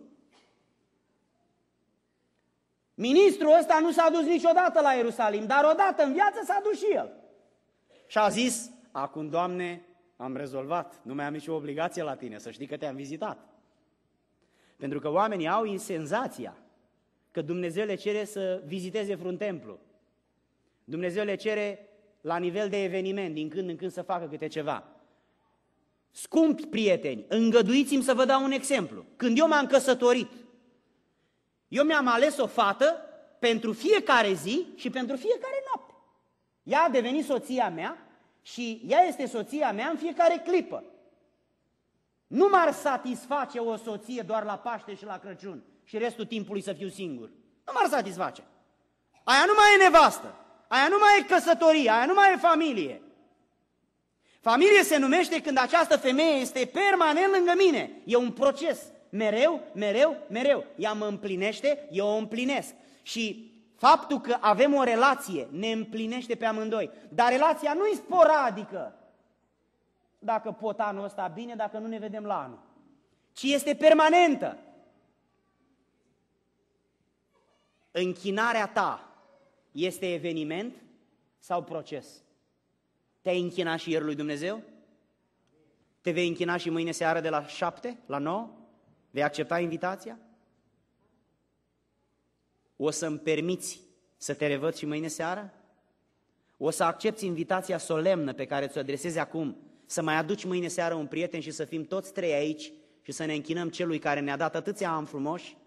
Ministrul ăsta nu s-a dus niciodată la Ierusalim, dar odată în viață s-a dus și el. Și a zis, acum, Doamne, am rezolvat, nu mai am nicio obligație la tine, să știi că te-am vizitat. Pentru că oamenii au senzația că Dumnezeu le cere să viziteze vreun templu. Dumnezeu le cere la nivel de eveniment, din când în când să facă câte ceva. Scumpi prieteni, îngăduiți-mi să vă dau un exemplu. Când eu m-am căsătorit, eu mi-am ales o fată pentru fiecare zi și pentru fiecare noapte. Ea a devenit soția mea și ea este soția mea în fiecare clipă. Nu m-ar satisface o soție doar la Paște și la Crăciun și restul timpului să fiu singur. Nu m-ar satisface. Aia nu mai e nevastă, aia nu mai e căsătorie, aia nu mai e familie. Familie se numește când această femeie este permanent lângă mine. E un proces. Mereu, mereu, mereu. Ea mă împlinește, eu o împlinesc. Și faptul că avem o relație ne împlinește pe amândoi. Dar relația nu e sporadică. Dacă pot anul ăsta, bine, dacă nu ne vedem la anul. Ci este permanentă. Închinarea ta este eveniment sau proces? Te-ai închina și ieri lui Dumnezeu? Te vei închina și mâine seară de la șapte, la nouă? Vei accepta invitația? O să-mi permiți să te revăd și mâine seară? O să accepti invitația solemnă pe care ți-o adresezi acum să mai aduci mâine seară un prieten și să fim toți trei aici și să ne închinăm celui care ne-a dat atâția ani frumoși,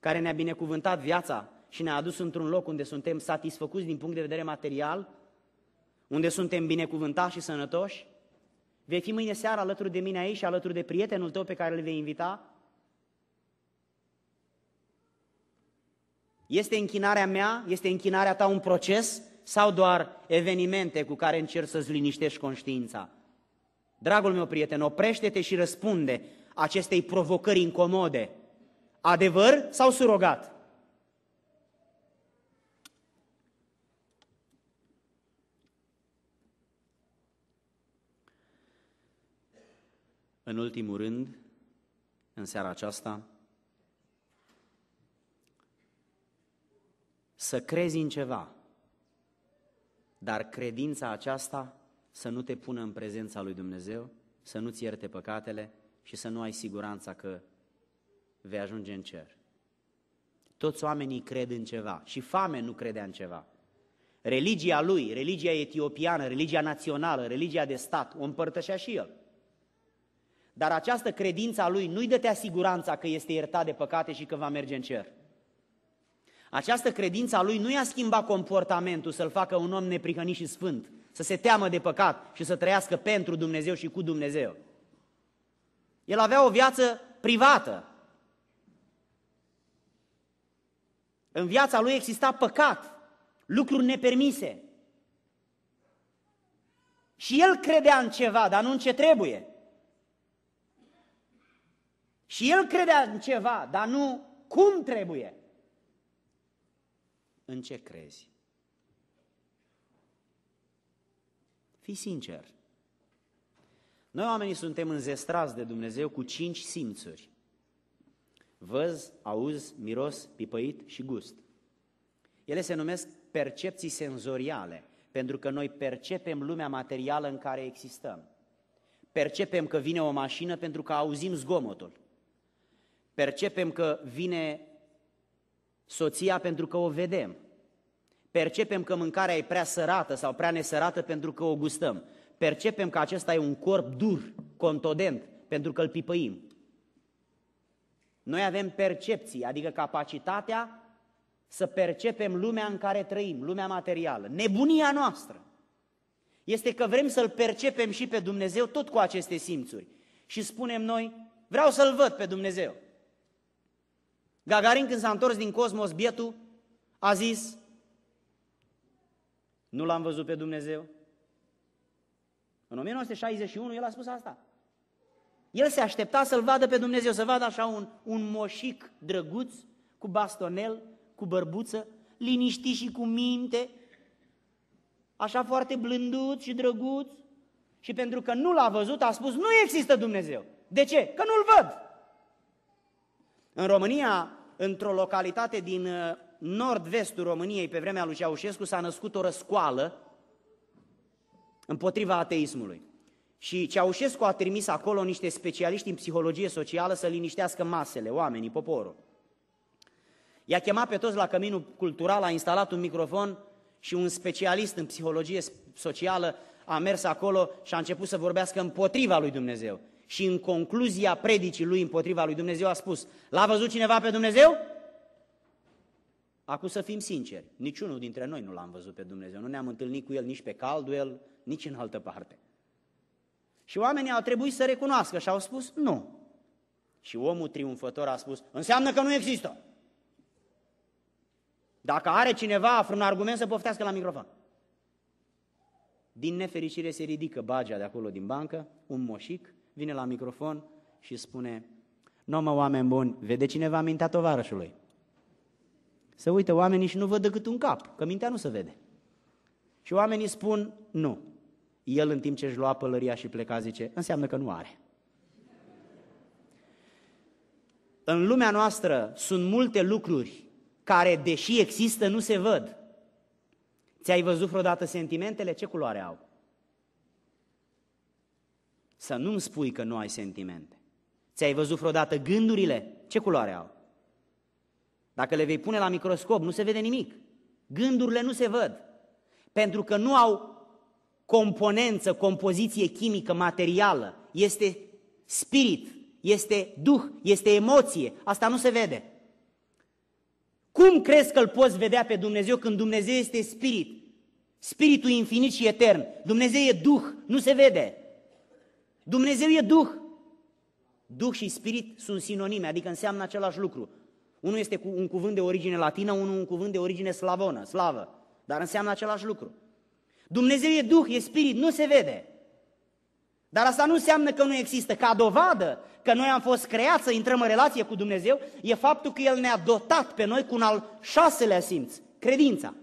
care ne-a binecuvântat viața și ne-a adus într-un loc unde suntem satisfăcuți din punct de vedere material, unde suntem binecuvântați și sănătoși? Vei fi mâine seară alături de mine aici și alături de prietenul tău pe care îl vei invita? Este închinarea mea, este închinarea ta un proces sau doar evenimente cu care încerci să-ți liniștești conștiința? Dragul meu prieten, oprește-te și răspunde acestei provocări incomode. Adevăr sau surogat? În ultimul rând, în seara aceasta, să crezi în ceva dar credința aceasta să nu te pună în prezența lui Dumnezeu, să nu-ți ierte păcatele și să nu ai siguranța că vei ajunge în cer. Toți oamenii cred în ceva și fame nu credea în ceva. Religia lui, religia etiopiană, religia națională, religia de stat, o împărtășea și el. Dar această credință a lui nu-i dătea siguranța că este iertat de păcate și că va merge în cer. Această credință a lui nu i-a schimbat comportamentul să-l facă un om neprihănit și sfânt, să se teamă de păcat și să trăiască pentru Dumnezeu și cu Dumnezeu. El avea o viață privată. În viața lui exista păcat, lucruri nepermise. Și el credea în ceva, dar nu în ce trebuie. Și el credea în ceva, dar nu cum trebuie în ce crezi. Fii sincer. Noi oamenii suntem înzestrați de Dumnezeu cu cinci simțuri. Văz, auz, miros, pipăit și gust. Ele se numesc percepții senzoriale, pentru că noi percepem lumea materială în care existăm. Percepem că vine o mașină pentru că auzim zgomotul. Percepem că vine soția pentru că o vedem. Percepem că mâncarea e prea sărată sau prea nesărată pentru că o gustăm. Percepem că acesta e un corp dur, contodent, pentru că îl pipăim. Noi avem percepții, adică capacitatea să percepem lumea în care trăim, lumea materială. Nebunia noastră este că vrem să-L percepem și pe Dumnezeu tot cu aceste simțuri. Și spunem noi, vreau să-L văd pe Dumnezeu. Gagarin când s-a întors din cosmos, bietul, a zis, nu l-am văzut pe Dumnezeu. În 1961 el a spus asta. El se aștepta să-l vadă pe Dumnezeu, să vadă așa un, un moșic drăguț, cu bastonel, cu bărbuță, liniștit și cu minte, așa foarte blânduț și drăguț. Și pentru că nu l-a văzut, a spus, nu există Dumnezeu. De ce? Că nu-l văd. În România, într-o localitate din uh, nord-vestul României, pe vremea lui Ceaușescu, s-a născut o răscoală împotriva ateismului. Și Ceaușescu a trimis acolo niște specialiști în psihologie socială să liniștească masele, oamenii, poporul. I-a chemat pe toți la căminul cultural, a instalat un microfon și un specialist în psihologie socială a mers acolo și a început să vorbească împotriva lui Dumnezeu și în concluzia predicii lui împotriva lui Dumnezeu a spus, l-a văzut cineva pe Dumnezeu? Acum să fim sinceri, niciunul dintre noi nu l-am văzut pe Dumnezeu, nu ne-am întâlnit cu El nici pe Caldwell, nici în altă parte. Și oamenii au trebuit să recunoască și au spus nu. Și omul triumfător a spus, înseamnă că nu există. Dacă are cineva un argument să poftească la microfon. Din nefericire se ridică bagea de acolo din bancă, un moșic, vine la microfon și spune, nu mă, oameni buni, vede cineva mintea tovarășului. Se uită oamenii și nu văd decât un cap, că mintea nu se vede. Și oamenii spun, nu. El în timp ce își lua pălăria și pleca zice, înseamnă că nu are. În lumea noastră sunt multe lucruri care, deși există, nu se văd. Ți-ai văzut vreodată sentimentele? Ce culoare au? Să nu-mi spui că nu ai sentimente. Ți-ai văzut vreodată gândurile? Ce culoare au? Dacă le vei pune la microscop, nu se vede nimic. Gândurile nu se văd. Pentru că nu au componență, compoziție chimică, materială. Este spirit, este duh, este emoție. Asta nu se vede. Cum crezi că îl poți vedea pe Dumnezeu când Dumnezeu este spirit? Spiritul infinit și etern. Dumnezeu e duh, nu se vede. Dumnezeu e Duh. Duh și Spirit sunt sinonime, adică înseamnă același lucru. Unul este cu un cuvânt de origine latină, unul un cuvânt de origine slavonă, slavă, dar înseamnă același lucru. Dumnezeu e Duh, e Spirit, nu se vede. Dar asta nu înseamnă că nu există. Ca dovadă că noi am fost creați să intrăm în relație cu Dumnezeu, e faptul că El ne-a dotat pe noi cu un al șaselea simț, credința.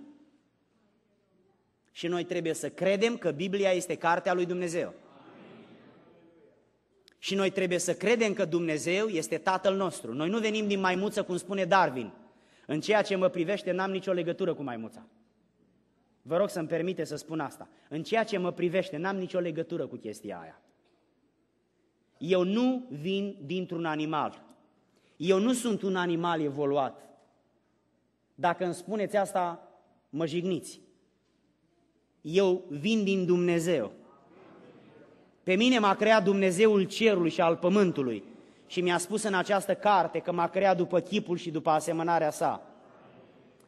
Și noi trebuie să credem că Biblia este cartea lui Dumnezeu. Și noi trebuie să credem că Dumnezeu este Tatăl nostru. Noi nu venim din maimuță, cum spune Darwin. În ceea ce mă privește, n-am nicio legătură cu maimuța. Vă rog să-mi permite să spun asta. În ceea ce mă privește, n-am nicio legătură cu chestia aia. Eu nu vin dintr-un animal. Eu nu sunt un animal evoluat. Dacă îmi spuneți asta, mă jigniți. Eu vin din Dumnezeu. Pe mine m-a creat Dumnezeul cerului și al pământului și mi-a spus în această carte că m-a creat după chipul și după asemănarea sa.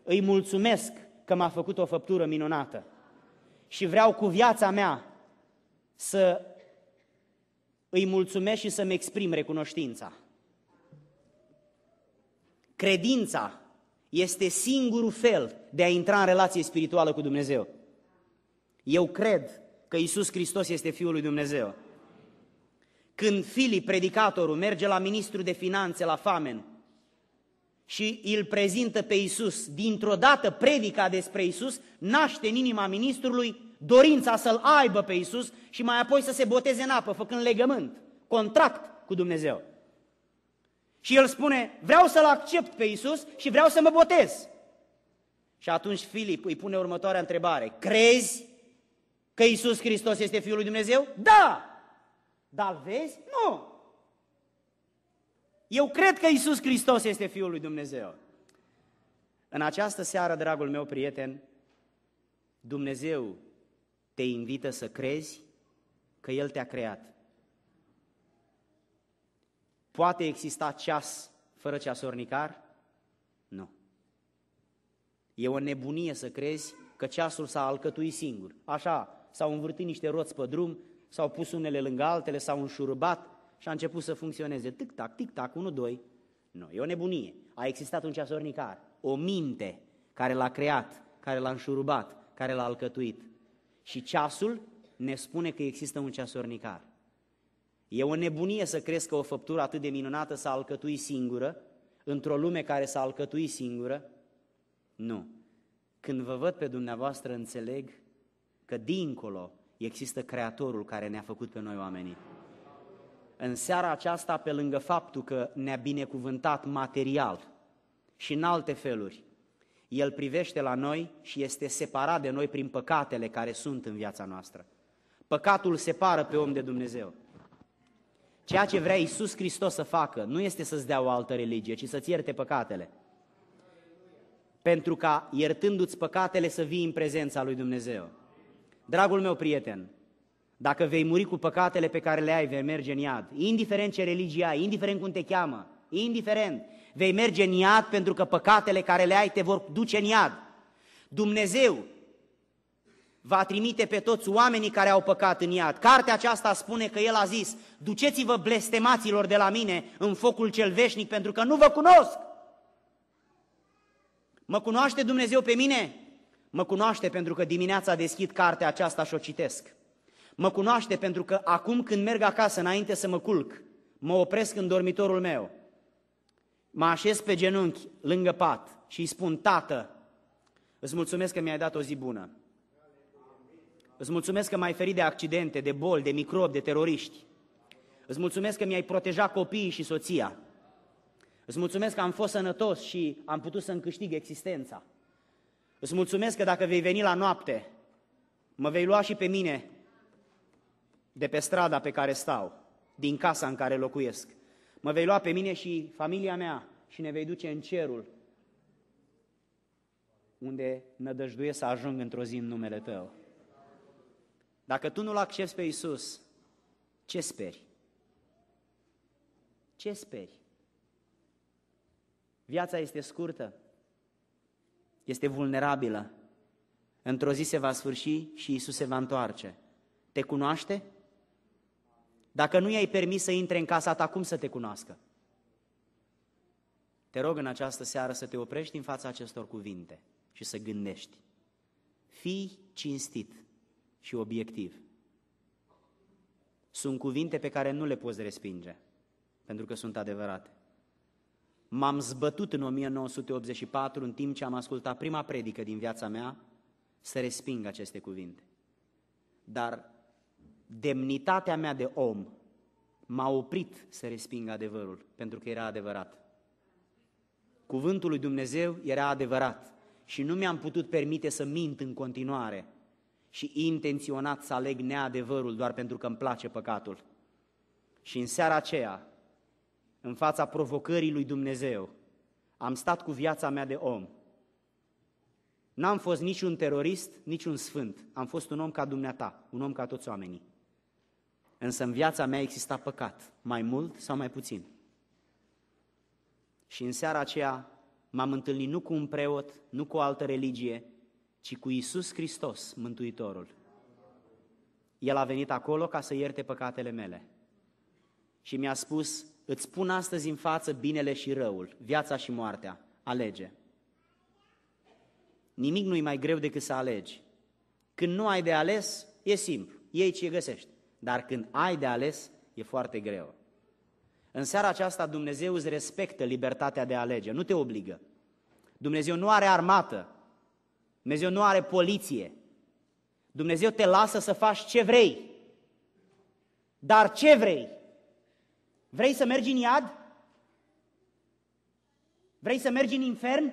Îi mulțumesc că m-a făcut o făptură minunată și vreau cu viața mea să îi mulțumesc și să-mi exprim recunoștința. Credința este singurul fel de a intra în relație spirituală cu Dumnezeu. Eu cred că Isus Hristos este Fiul lui Dumnezeu. Când Filip, predicatorul, merge la ministru de finanțe, la famen, și îl prezintă pe Isus, dintr-o dată predica despre Isus naște în inima ministrului dorința să-l aibă pe Isus și mai apoi să se boteze în apă, făcând legământ, contract cu Dumnezeu. Și el spune, vreau să-l accept pe Isus și vreau să mă botez. Și atunci Filip îi pune următoarea întrebare, crezi că Isus Hristos este Fiul lui Dumnezeu? Da! Dar vezi? Nu! Eu cred că Isus Hristos este Fiul lui Dumnezeu. În această seară, dragul meu prieten, Dumnezeu te invită să crezi că El te-a creat. Poate exista ceas fără ceasornicar? Nu. E o nebunie să crezi că ceasul s-a alcătuit singur. Așa, s-au învârtit niște roți pe drum, s-au pus unele lângă altele, s-au înșurubat și a început să funcționeze. Tic-tac, tic-tac, 1, 2. Nu, e o nebunie. A existat un ceasornicar, o minte care l-a creat, care l-a înșurubat, care l-a alcătuit. Și ceasul ne spune că există un ceasornicar. E o nebunie să crezi că o făptură atât de minunată s-a alcătuit singură, într-o lume care s-a alcătuit singură? Nu. Când vă văd pe dumneavoastră, înțeleg că dincolo există Creatorul care ne-a făcut pe noi oamenii. În seara aceasta, pe lângă faptul că ne-a binecuvântat material și în alte feluri, El privește la noi și este separat de noi prin păcatele care sunt în viața noastră. Păcatul separă pe om de Dumnezeu. Ceea ce vrea Iisus Hristos să facă nu este să-ți dea o altă religie, ci să-ți ierte păcatele. Pentru ca, iertându-ți păcatele, să vii în prezența lui Dumnezeu. Dragul meu prieten, dacă vei muri cu păcatele pe care le ai, vei merge în iad. Indiferent ce religie ai, indiferent cum te cheamă, indiferent, vei merge în iad pentru că păcatele care le ai te vor duce în iad. Dumnezeu va trimite pe toți oamenii care au păcat în iad. Cartea aceasta spune că el a zis, duceți-vă blestemaților de la mine în focul cel veșnic pentru că nu vă cunosc. Mă cunoaște Dumnezeu pe mine? Mă cunoaște pentru că dimineața deschid cartea aceasta și o citesc. Mă cunoaște pentru că acum când merg acasă, înainte să mă culc, mă opresc în dormitorul meu, mă așez pe genunchi lângă pat și îi spun, Tată, îți mulțumesc că mi-ai dat o zi bună. Îți mulțumesc că m-ai ferit de accidente, de boli, de microbi, de teroriști. Îți mulțumesc că mi-ai protejat copiii și soția. Îți mulțumesc că am fost sănătos și am putut să-mi câștig existența. Îți mulțumesc că dacă vei veni la noapte, mă vei lua și pe mine de pe strada pe care stau, din casa în care locuiesc. Mă vei lua pe mine și familia mea și ne vei duce în cerul, unde nădăjduie să ajung într-o zi în numele Tău. Dacă tu nu-L accepti pe Iisus, ce speri? Ce speri? Viața este scurtă, este vulnerabilă. Într-o zi se va sfârși și Isus se va întoarce. Te cunoaște? Dacă nu i-ai permis să intre în casa ta, cum să te cunoască? Te rog în această seară să te oprești în fața acestor cuvinte și să gândești. Fii cinstit și obiectiv. Sunt cuvinte pe care nu le poți respinge, pentru că sunt adevărate m-am zbătut în 1984 în timp ce am ascultat prima predică din viața mea să resping aceste cuvinte. Dar demnitatea mea de om m-a oprit să resping adevărul, pentru că era adevărat. Cuvântul lui Dumnezeu era adevărat și nu mi-am putut permite să mint în continuare și intenționat să aleg neadevărul doar pentru că îmi place păcatul. Și în seara aceea în fața provocării lui Dumnezeu. Am stat cu viața mea de om. N-am fost niciun terorist, niciun sfânt. Am fost un om ca dumneata, un om ca toți oamenii. Însă în viața mea exista păcat, mai mult sau mai puțin. Și în seara aceea m-am întâlnit nu cu un preot, nu cu o altă religie, ci cu Isus Hristos, Mântuitorul. El a venit acolo ca să ierte păcatele mele. Și mi-a spus, Îți spun astăzi în față binele și răul, viața și moartea. Alege. Nimic nu-i mai greu decât să alegi. Când nu ai de ales, e simplu, ei ce găsești. Dar când ai de ales, e foarte greu. În seara aceasta Dumnezeu îți respectă libertatea de a alege, nu te obligă. Dumnezeu nu are armată, Dumnezeu nu are poliție. Dumnezeu te lasă să faci ce vrei. Dar ce vrei? Vrei să mergi în iad? Vrei să mergi în infern?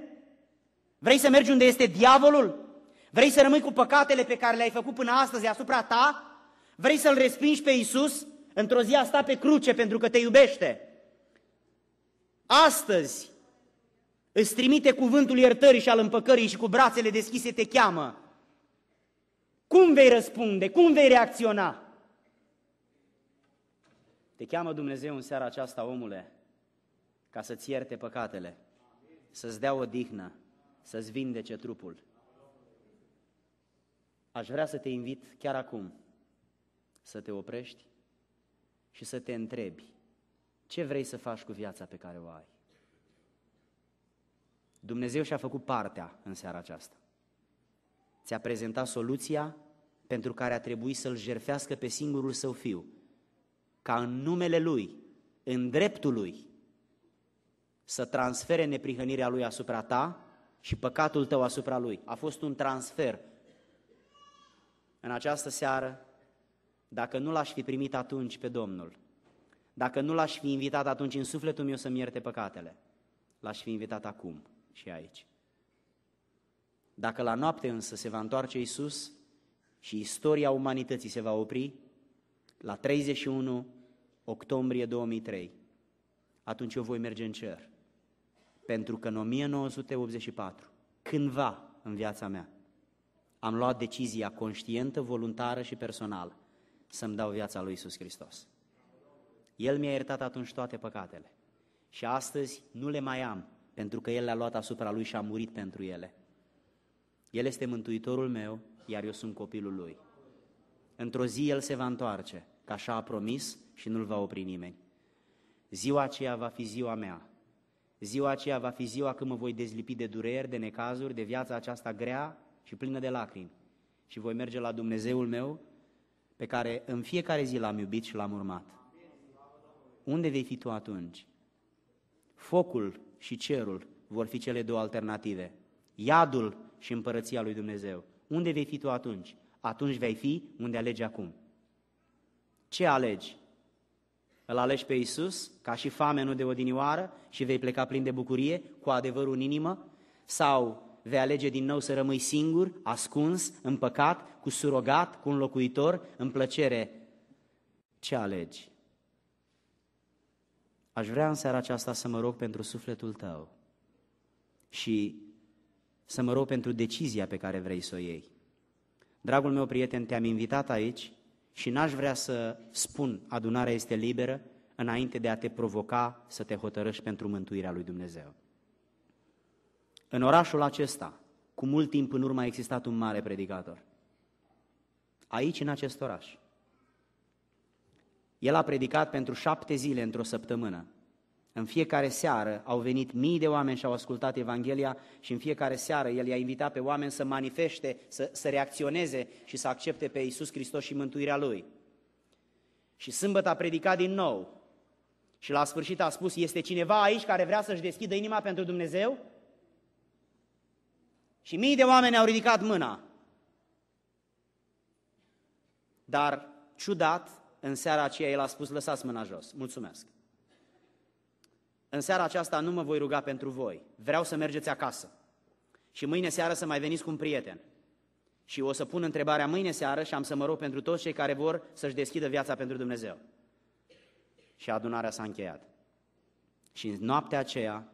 Vrei să mergi unde este diavolul? Vrei să rămâi cu păcatele pe care le-ai făcut până astăzi asupra ta? Vrei să-L respingi pe Iisus? Într-o zi asta pe cruce pentru că te iubește. Astăzi îți trimite cuvântul iertării și al împăcării și cu brațele deschise te cheamă. Cum vei răspunde? Cum vei reacționa? Te cheamă Dumnezeu în seara aceasta, omule, ca să-ți ierte păcatele, să-ți dea o dihnă, să-ți vindece trupul. Aș vrea să te invit chiar acum să te oprești și să te întrebi ce vrei să faci cu viața pe care o ai. Dumnezeu și-a făcut partea în seara aceasta. Ți-a prezentat soluția pentru care a trebuit să-L jerfească pe singurul său fiu, ca în numele Lui, în dreptul Lui, să transfere neprihănirea Lui asupra ta și păcatul tău asupra Lui. A fost un transfer. În această seară, dacă nu l-aș fi primit atunci pe Domnul, dacă nu l-aș fi invitat atunci în sufletul meu să-mi ierte păcatele, l-aș fi invitat acum și aici. Dacă la noapte însă se va întoarce Iisus și istoria umanității se va opri, la 31 octombrie 2003, atunci eu voi merge în cer. Pentru că în 1984, cândva în viața mea, am luat decizia conștientă, voluntară și personală să-mi dau viața lui Isus Hristos. El mi-a iertat atunci toate păcatele și astăzi nu le mai am, pentru că El le-a luat asupra Lui și a murit pentru ele. El este mântuitorul meu, iar eu sunt copilul Lui. Într-o zi El se va întoarce, ca așa a promis, și nu-l va opri nimeni. Ziua aceea va fi ziua mea. Ziua aceea va fi ziua când mă voi dezlipi de dureri, de necazuri, de viața aceasta grea și plină de lacrimi. Și voi merge la Dumnezeul meu, pe care în fiecare zi l-am iubit și l-am urmat. Unde vei fi tu atunci? Focul și cerul vor fi cele două alternative. Iadul și împărăția lui Dumnezeu. Unde vei fi tu atunci? Atunci vei fi unde alegi acum. Ce alegi? Îl alegi pe Iisus, ca și nu de odinioară, și vei pleca plin de bucurie, cu adevărul în inimă? Sau vei alege din nou să rămâi singur, ascuns, în păcat, cu surogat, cu un locuitor, în plăcere? Ce alegi? Aș vrea în seara aceasta să mă rog pentru sufletul tău și să mă rog pentru decizia pe care vrei să o iei. Dragul meu prieten, te-am invitat aici și n-aș vrea să spun adunarea este liberă înainte de a te provoca să te hotărăști pentru mântuirea lui Dumnezeu. În orașul acesta, cu mult timp în urmă a existat un mare predicator. Aici, în acest oraș. El a predicat pentru șapte zile într-o săptămână în fiecare seară au venit mii de oameni și au ascultat Evanghelia și în fiecare seară El i-a invitat pe oameni să manifeste, să, să reacționeze și să accepte pe Iisus Hristos și mântuirea Lui. Și sâmbătă a predicat din nou și la sfârșit a spus, este cineva aici care vrea să-și deschidă inima pentru Dumnezeu? Și mii de oameni au ridicat mâna. Dar, ciudat, în seara aceea el a spus, lăsați mâna jos, mulțumesc în seara aceasta nu mă voi ruga pentru voi, vreau să mergeți acasă. Și mâine seară să mai veniți cu un prieten. Și o să pun întrebarea mâine seară și am să mă rog pentru toți cei care vor să-și deschidă viața pentru Dumnezeu. Și adunarea s-a încheiat. Și în noaptea aceea,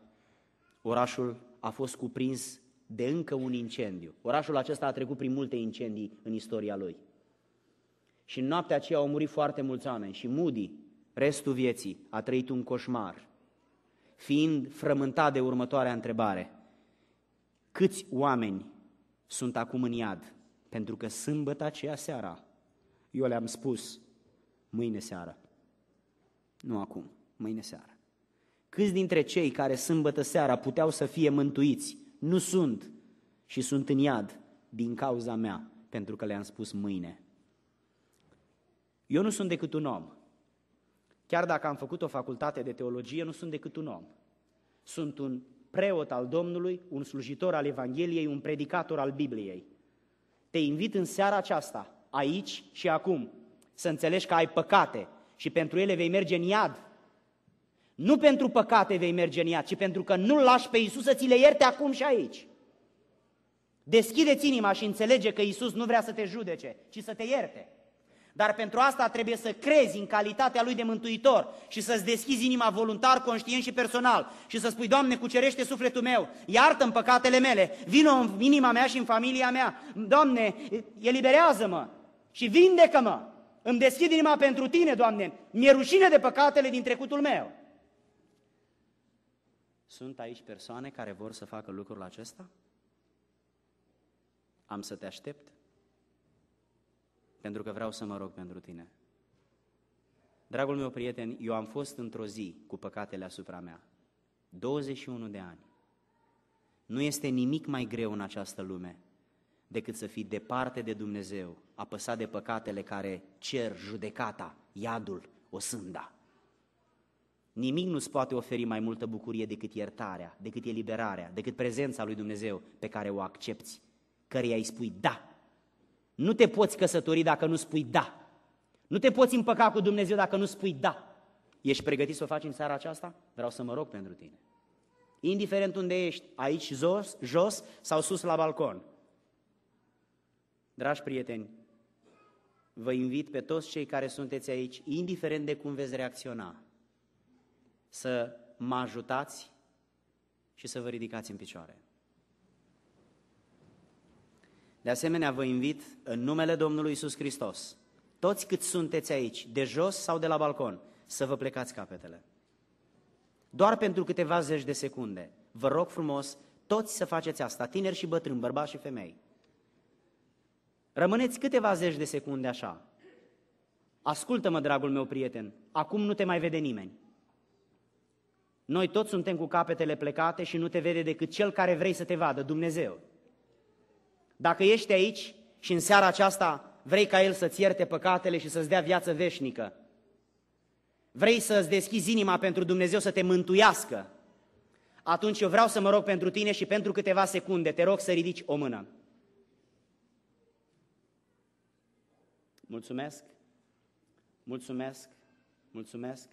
orașul a fost cuprins de încă un incendiu. Orașul acesta a trecut prin multe incendii în istoria lui. Și în noaptea aceea au murit foarte mulți oameni și Moody, restul vieții, a trăit un coșmar fiind frământat de următoarea întrebare. Câți oameni sunt acum în iad? Pentru că sâmbătă aceea seara, eu le-am spus, mâine seara. Nu acum, mâine seara. Câți dintre cei care sâmbătă seara puteau să fie mântuiți, nu sunt și sunt în iad din cauza mea, pentru că le-am spus mâine. Eu nu sunt decât un om Chiar dacă am făcut o facultate de teologie, nu sunt decât un om. Sunt un preot al Domnului, un slujitor al Evangheliei, un predicator al Bibliei. Te invit în seara aceasta, aici și acum, să înțelegi că ai păcate și pentru ele vei merge în iad. Nu pentru păcate vei merge în iad, ci pentru că nu-L lași pe Iisus să ți le ierte acum și aici. Deschideți inima și înțelege că Iisus nu vrea să te judece, ci să te ierte. Dar pentru asta trebuie să crezi în calitatea Lui de mântuitor și să-ți deschizi inima voluntar, conștient și personal și să spui, Doamne, cucerește sufletul meu, iartă-mi păcatele mele, vină în inima mea și în familia mea, Doamne, eliberează-mă și vindecă-mă, îmi deschid inima pentru Tine, Doamne, mi-e rușine de păcatele din trecutul meu. Sunt aici persoane care vor să facă lucrul acesta? Am să te aștept pentru că vreau să mă rog pentru tine. Dragul meu prieten, eu am fost într-o zi cu păcatele asupra mea. 21 de ani. Nu este nimic mai greu în această lume decât să fii departe de Dumnezeu, apăsat de păcatele care cer judecata, iadul, o sânda. Nimic nu-ți poate oferi mai multă bucurie decât iertarea, decât eliberarea, decât prezența lui Dumnezeu pe care o accepti, căreia îi spui da nu te poți căsători dacă nu spui da. Nu te poți împăca cu Dumnezeu dacă nu spui da. Ești pregătit să o faci în seara aceasta? Vreau să mă rog pentru tine. Indiferent unde ești, aici jos, jos sau sus la balcon. Dragi prieteni, vă invit pe toți cei care sunteți aici, indiferent de cum veți reacționa, să mă ajutați și să vă ridicați în picioare. De asemenea, vă invit în numele Domnului Isus Hristos, toți cât sunteți aici, de jos sau de la balcon, să vă plecați capetele. Doar pentru câteva zeci de secunde, vă rog frumos, toți să faceți asta, tineri și bătrâni, bărbați și femei. Rămâneți câteva zeci de secunde așa. Ascultă-mă, dragul meu prieten, acum nu te mai vede nimeni. Noi toți suntem cu capetele plecate și nu te vede decât cel care vrei să te vadă, Dumnezeu. Dacă ești aici și în seara aceasta vrei ca El să-ți ierte păcatele și să-ți dea viață veșnică, vrei să-ți deschizi inima pentru Dumnezeu să te mântuiască, atunci eu vreau să mă rog pentru tine și pentru câteva secunde te rog să ridici o mână. Mulțumesc, mulțumesc, mulțumesc,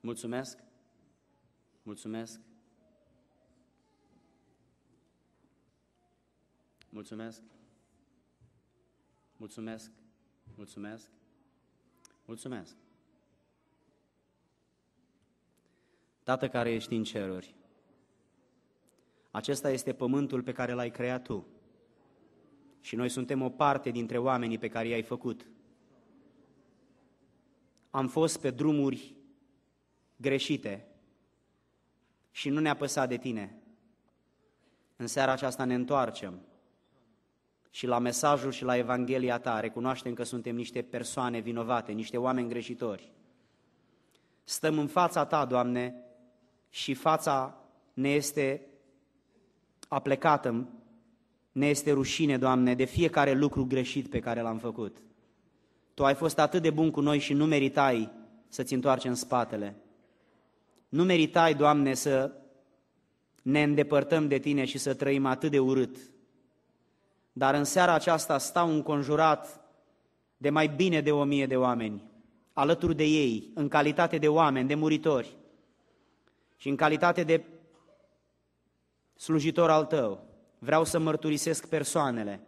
mulțumesc, mulțumesc. Mulțumesc. Mulțumesc. Mulțumesc. Mulțumesc. Tată care ești în ceruri, acesta este pământul pe care l-ai creat tu. Și noi suntem o parte dintre oamenii pe care i-ai făcut. Am fost pe drumuri greșite și nu ne-a păsat de tine. În seara aceasta ne întoarcem și la mesajul și la Evanghelia ta recunoaștem că suntem niște persoane vinovate, niște oameni greșitori. Stăm în fața ta, Doamne, și fața ne este aplecată, ne este rușine, Doamne, de fiecare lucru greșit pe care l-am făcut. Tu ai fost atât de bun cu noi și nu meritai să-ți întoarce în spatele. Nu meritai, Doamne, să ne îndepărtăm de Tine și să trăim atât de urât dar în seara aceasta stau înconjurat de mai bine de o mie de oameni, alături de ei, în calitate de oameni, de muritori și în calitate de slujitor al tău. Vreau să mărturisesc persoanele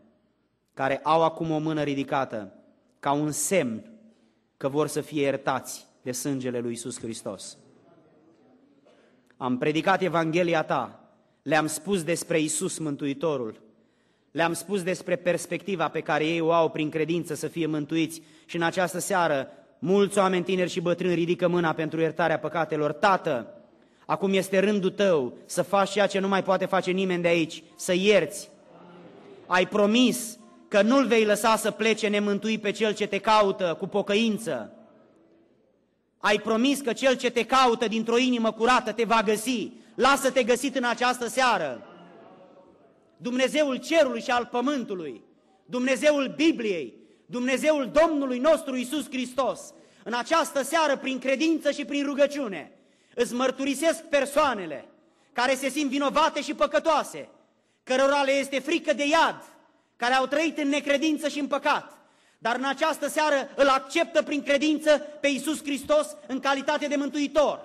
care au acum o mână ridicată ca un semn că vor să fie iertați de sângele lui Isus Hristos. Am predicat Evanghelia ta, le-am spus despre Isus Mântuitorul, le-am spus despre perspectiva pe care ei o au prin credință să fie mântuiți și în această seară mulți oameni tineri și bătrâni ridică mâna pentru iertarea păcatelor. Tată, acum este rândul tău să faci ceea ce nu mai poate face nimeni de aici, să ierți. Ai promis că nu-l vei lăsa să plece nemântuit pe cel ce te caută cu pocăință. Ai promis că cel ce te caută dintr-o inimă curată te va găsi. Lasă-te găsit în această seară. Dumnezeul cerului și al pământului, Dumnezeul Bibliei, Dumnezeul Domnului nostru Isus Hristos, în această seară, prin credință și prin rugăciune, îți mărturisesc persoanele care se simt vinovate și păcătoase, cărora le este frică de iad, care au trăit în necredință și în păcat, dar în această seară îl acceptă prin credință pe Iisus Hristos în calitate de mântuitor.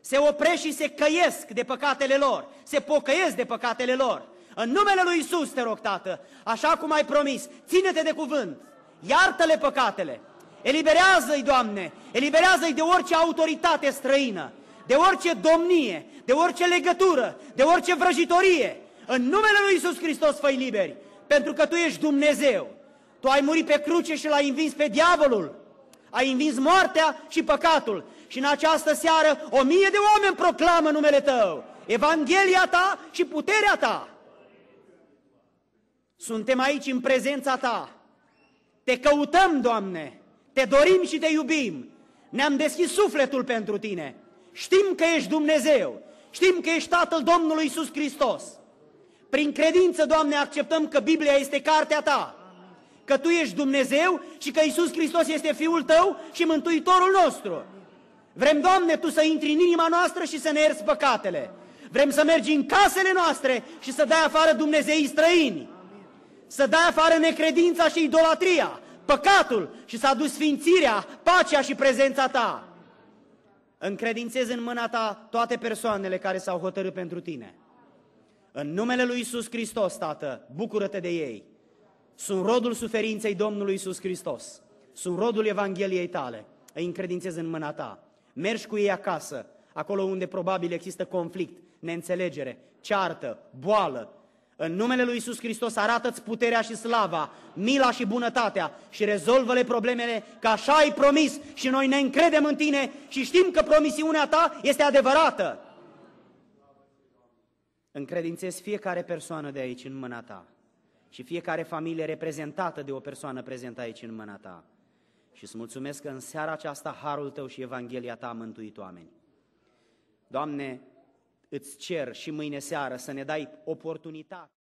Se opresc și se căiesc de păcatele lor, se pocăiesc de păcatele lor. În numele lui Isus te rog, Tată, așa cum ai promis, ține-te de cuvânt, iartă-le păcatele, eliberează-i, Doamne, eliberează-i de orice autoritate străină, de orice domnie, de orice legătură, de orice vrăjitorie. În numele lui Isus Hristos fă liberi, pentru că Tu ești Dumnezeu. Tu ai murit pe cruce și l-ai învins pe diavolul. Ai învins moartea și păcatul. Și în această seară o mie de oameni proclamă numele Tău, Evanghelia Ta și puterea Ta. Suntem aici în prezența Ta. Te căutăm, Doamne, te dorim și te iubim. Ne-am deschis sufletul pentru Tine. Știm că ești Dumnezeu, știm că ești Tatăl Domnului Isus Hristos. Prin credință, Doamne, acceptăm că Biblia este cartea Ta, că Tu ești Dumnezeu și că Isus Hristos este Fiul Tău și Mântuitorul nostru. Vrem, Doamne, Tu să intri în inima noastră și să ne ierți păcatele. Vrem să mergi în casele noastre și să dai afară Dumnezeii străini să dai afară necredința și idolatria, păcatul și să aduci sfințirea, pacea și prezența ta. Încredințezi în mâna ta toate persoanele care s-au hotărât pentru tine. În numele lui Isus Hristos, Tată, bucură-te de ei. Sunt rodul suferinței Domnului Isus Hristos. Sunt rodul Evangheliei tale. Îi încredințezi în mâna ta. Mergi cu ei acasă, acolo unde probabil există conflict, neînțelegere, ceartă, boală, în numele Lui Isus Hristos arată-ți puterea și slava, mila și bunătatea și rezolvă-le problemele, că așa ai promis și noi ne încredem în Tine și știm că promisiunea Ta este adevărată. Încredințez fiecare persoană de aici în mâna Ta și fiecare familie reprezentată de o persoană prezentă aici în mâna Ta. Și îți mulțumesc că în seara aceasta harul Tău și Evanghelia Ta a mântuit oameni. Doamne, îți cer și mâine seară să ne dai oportunitate.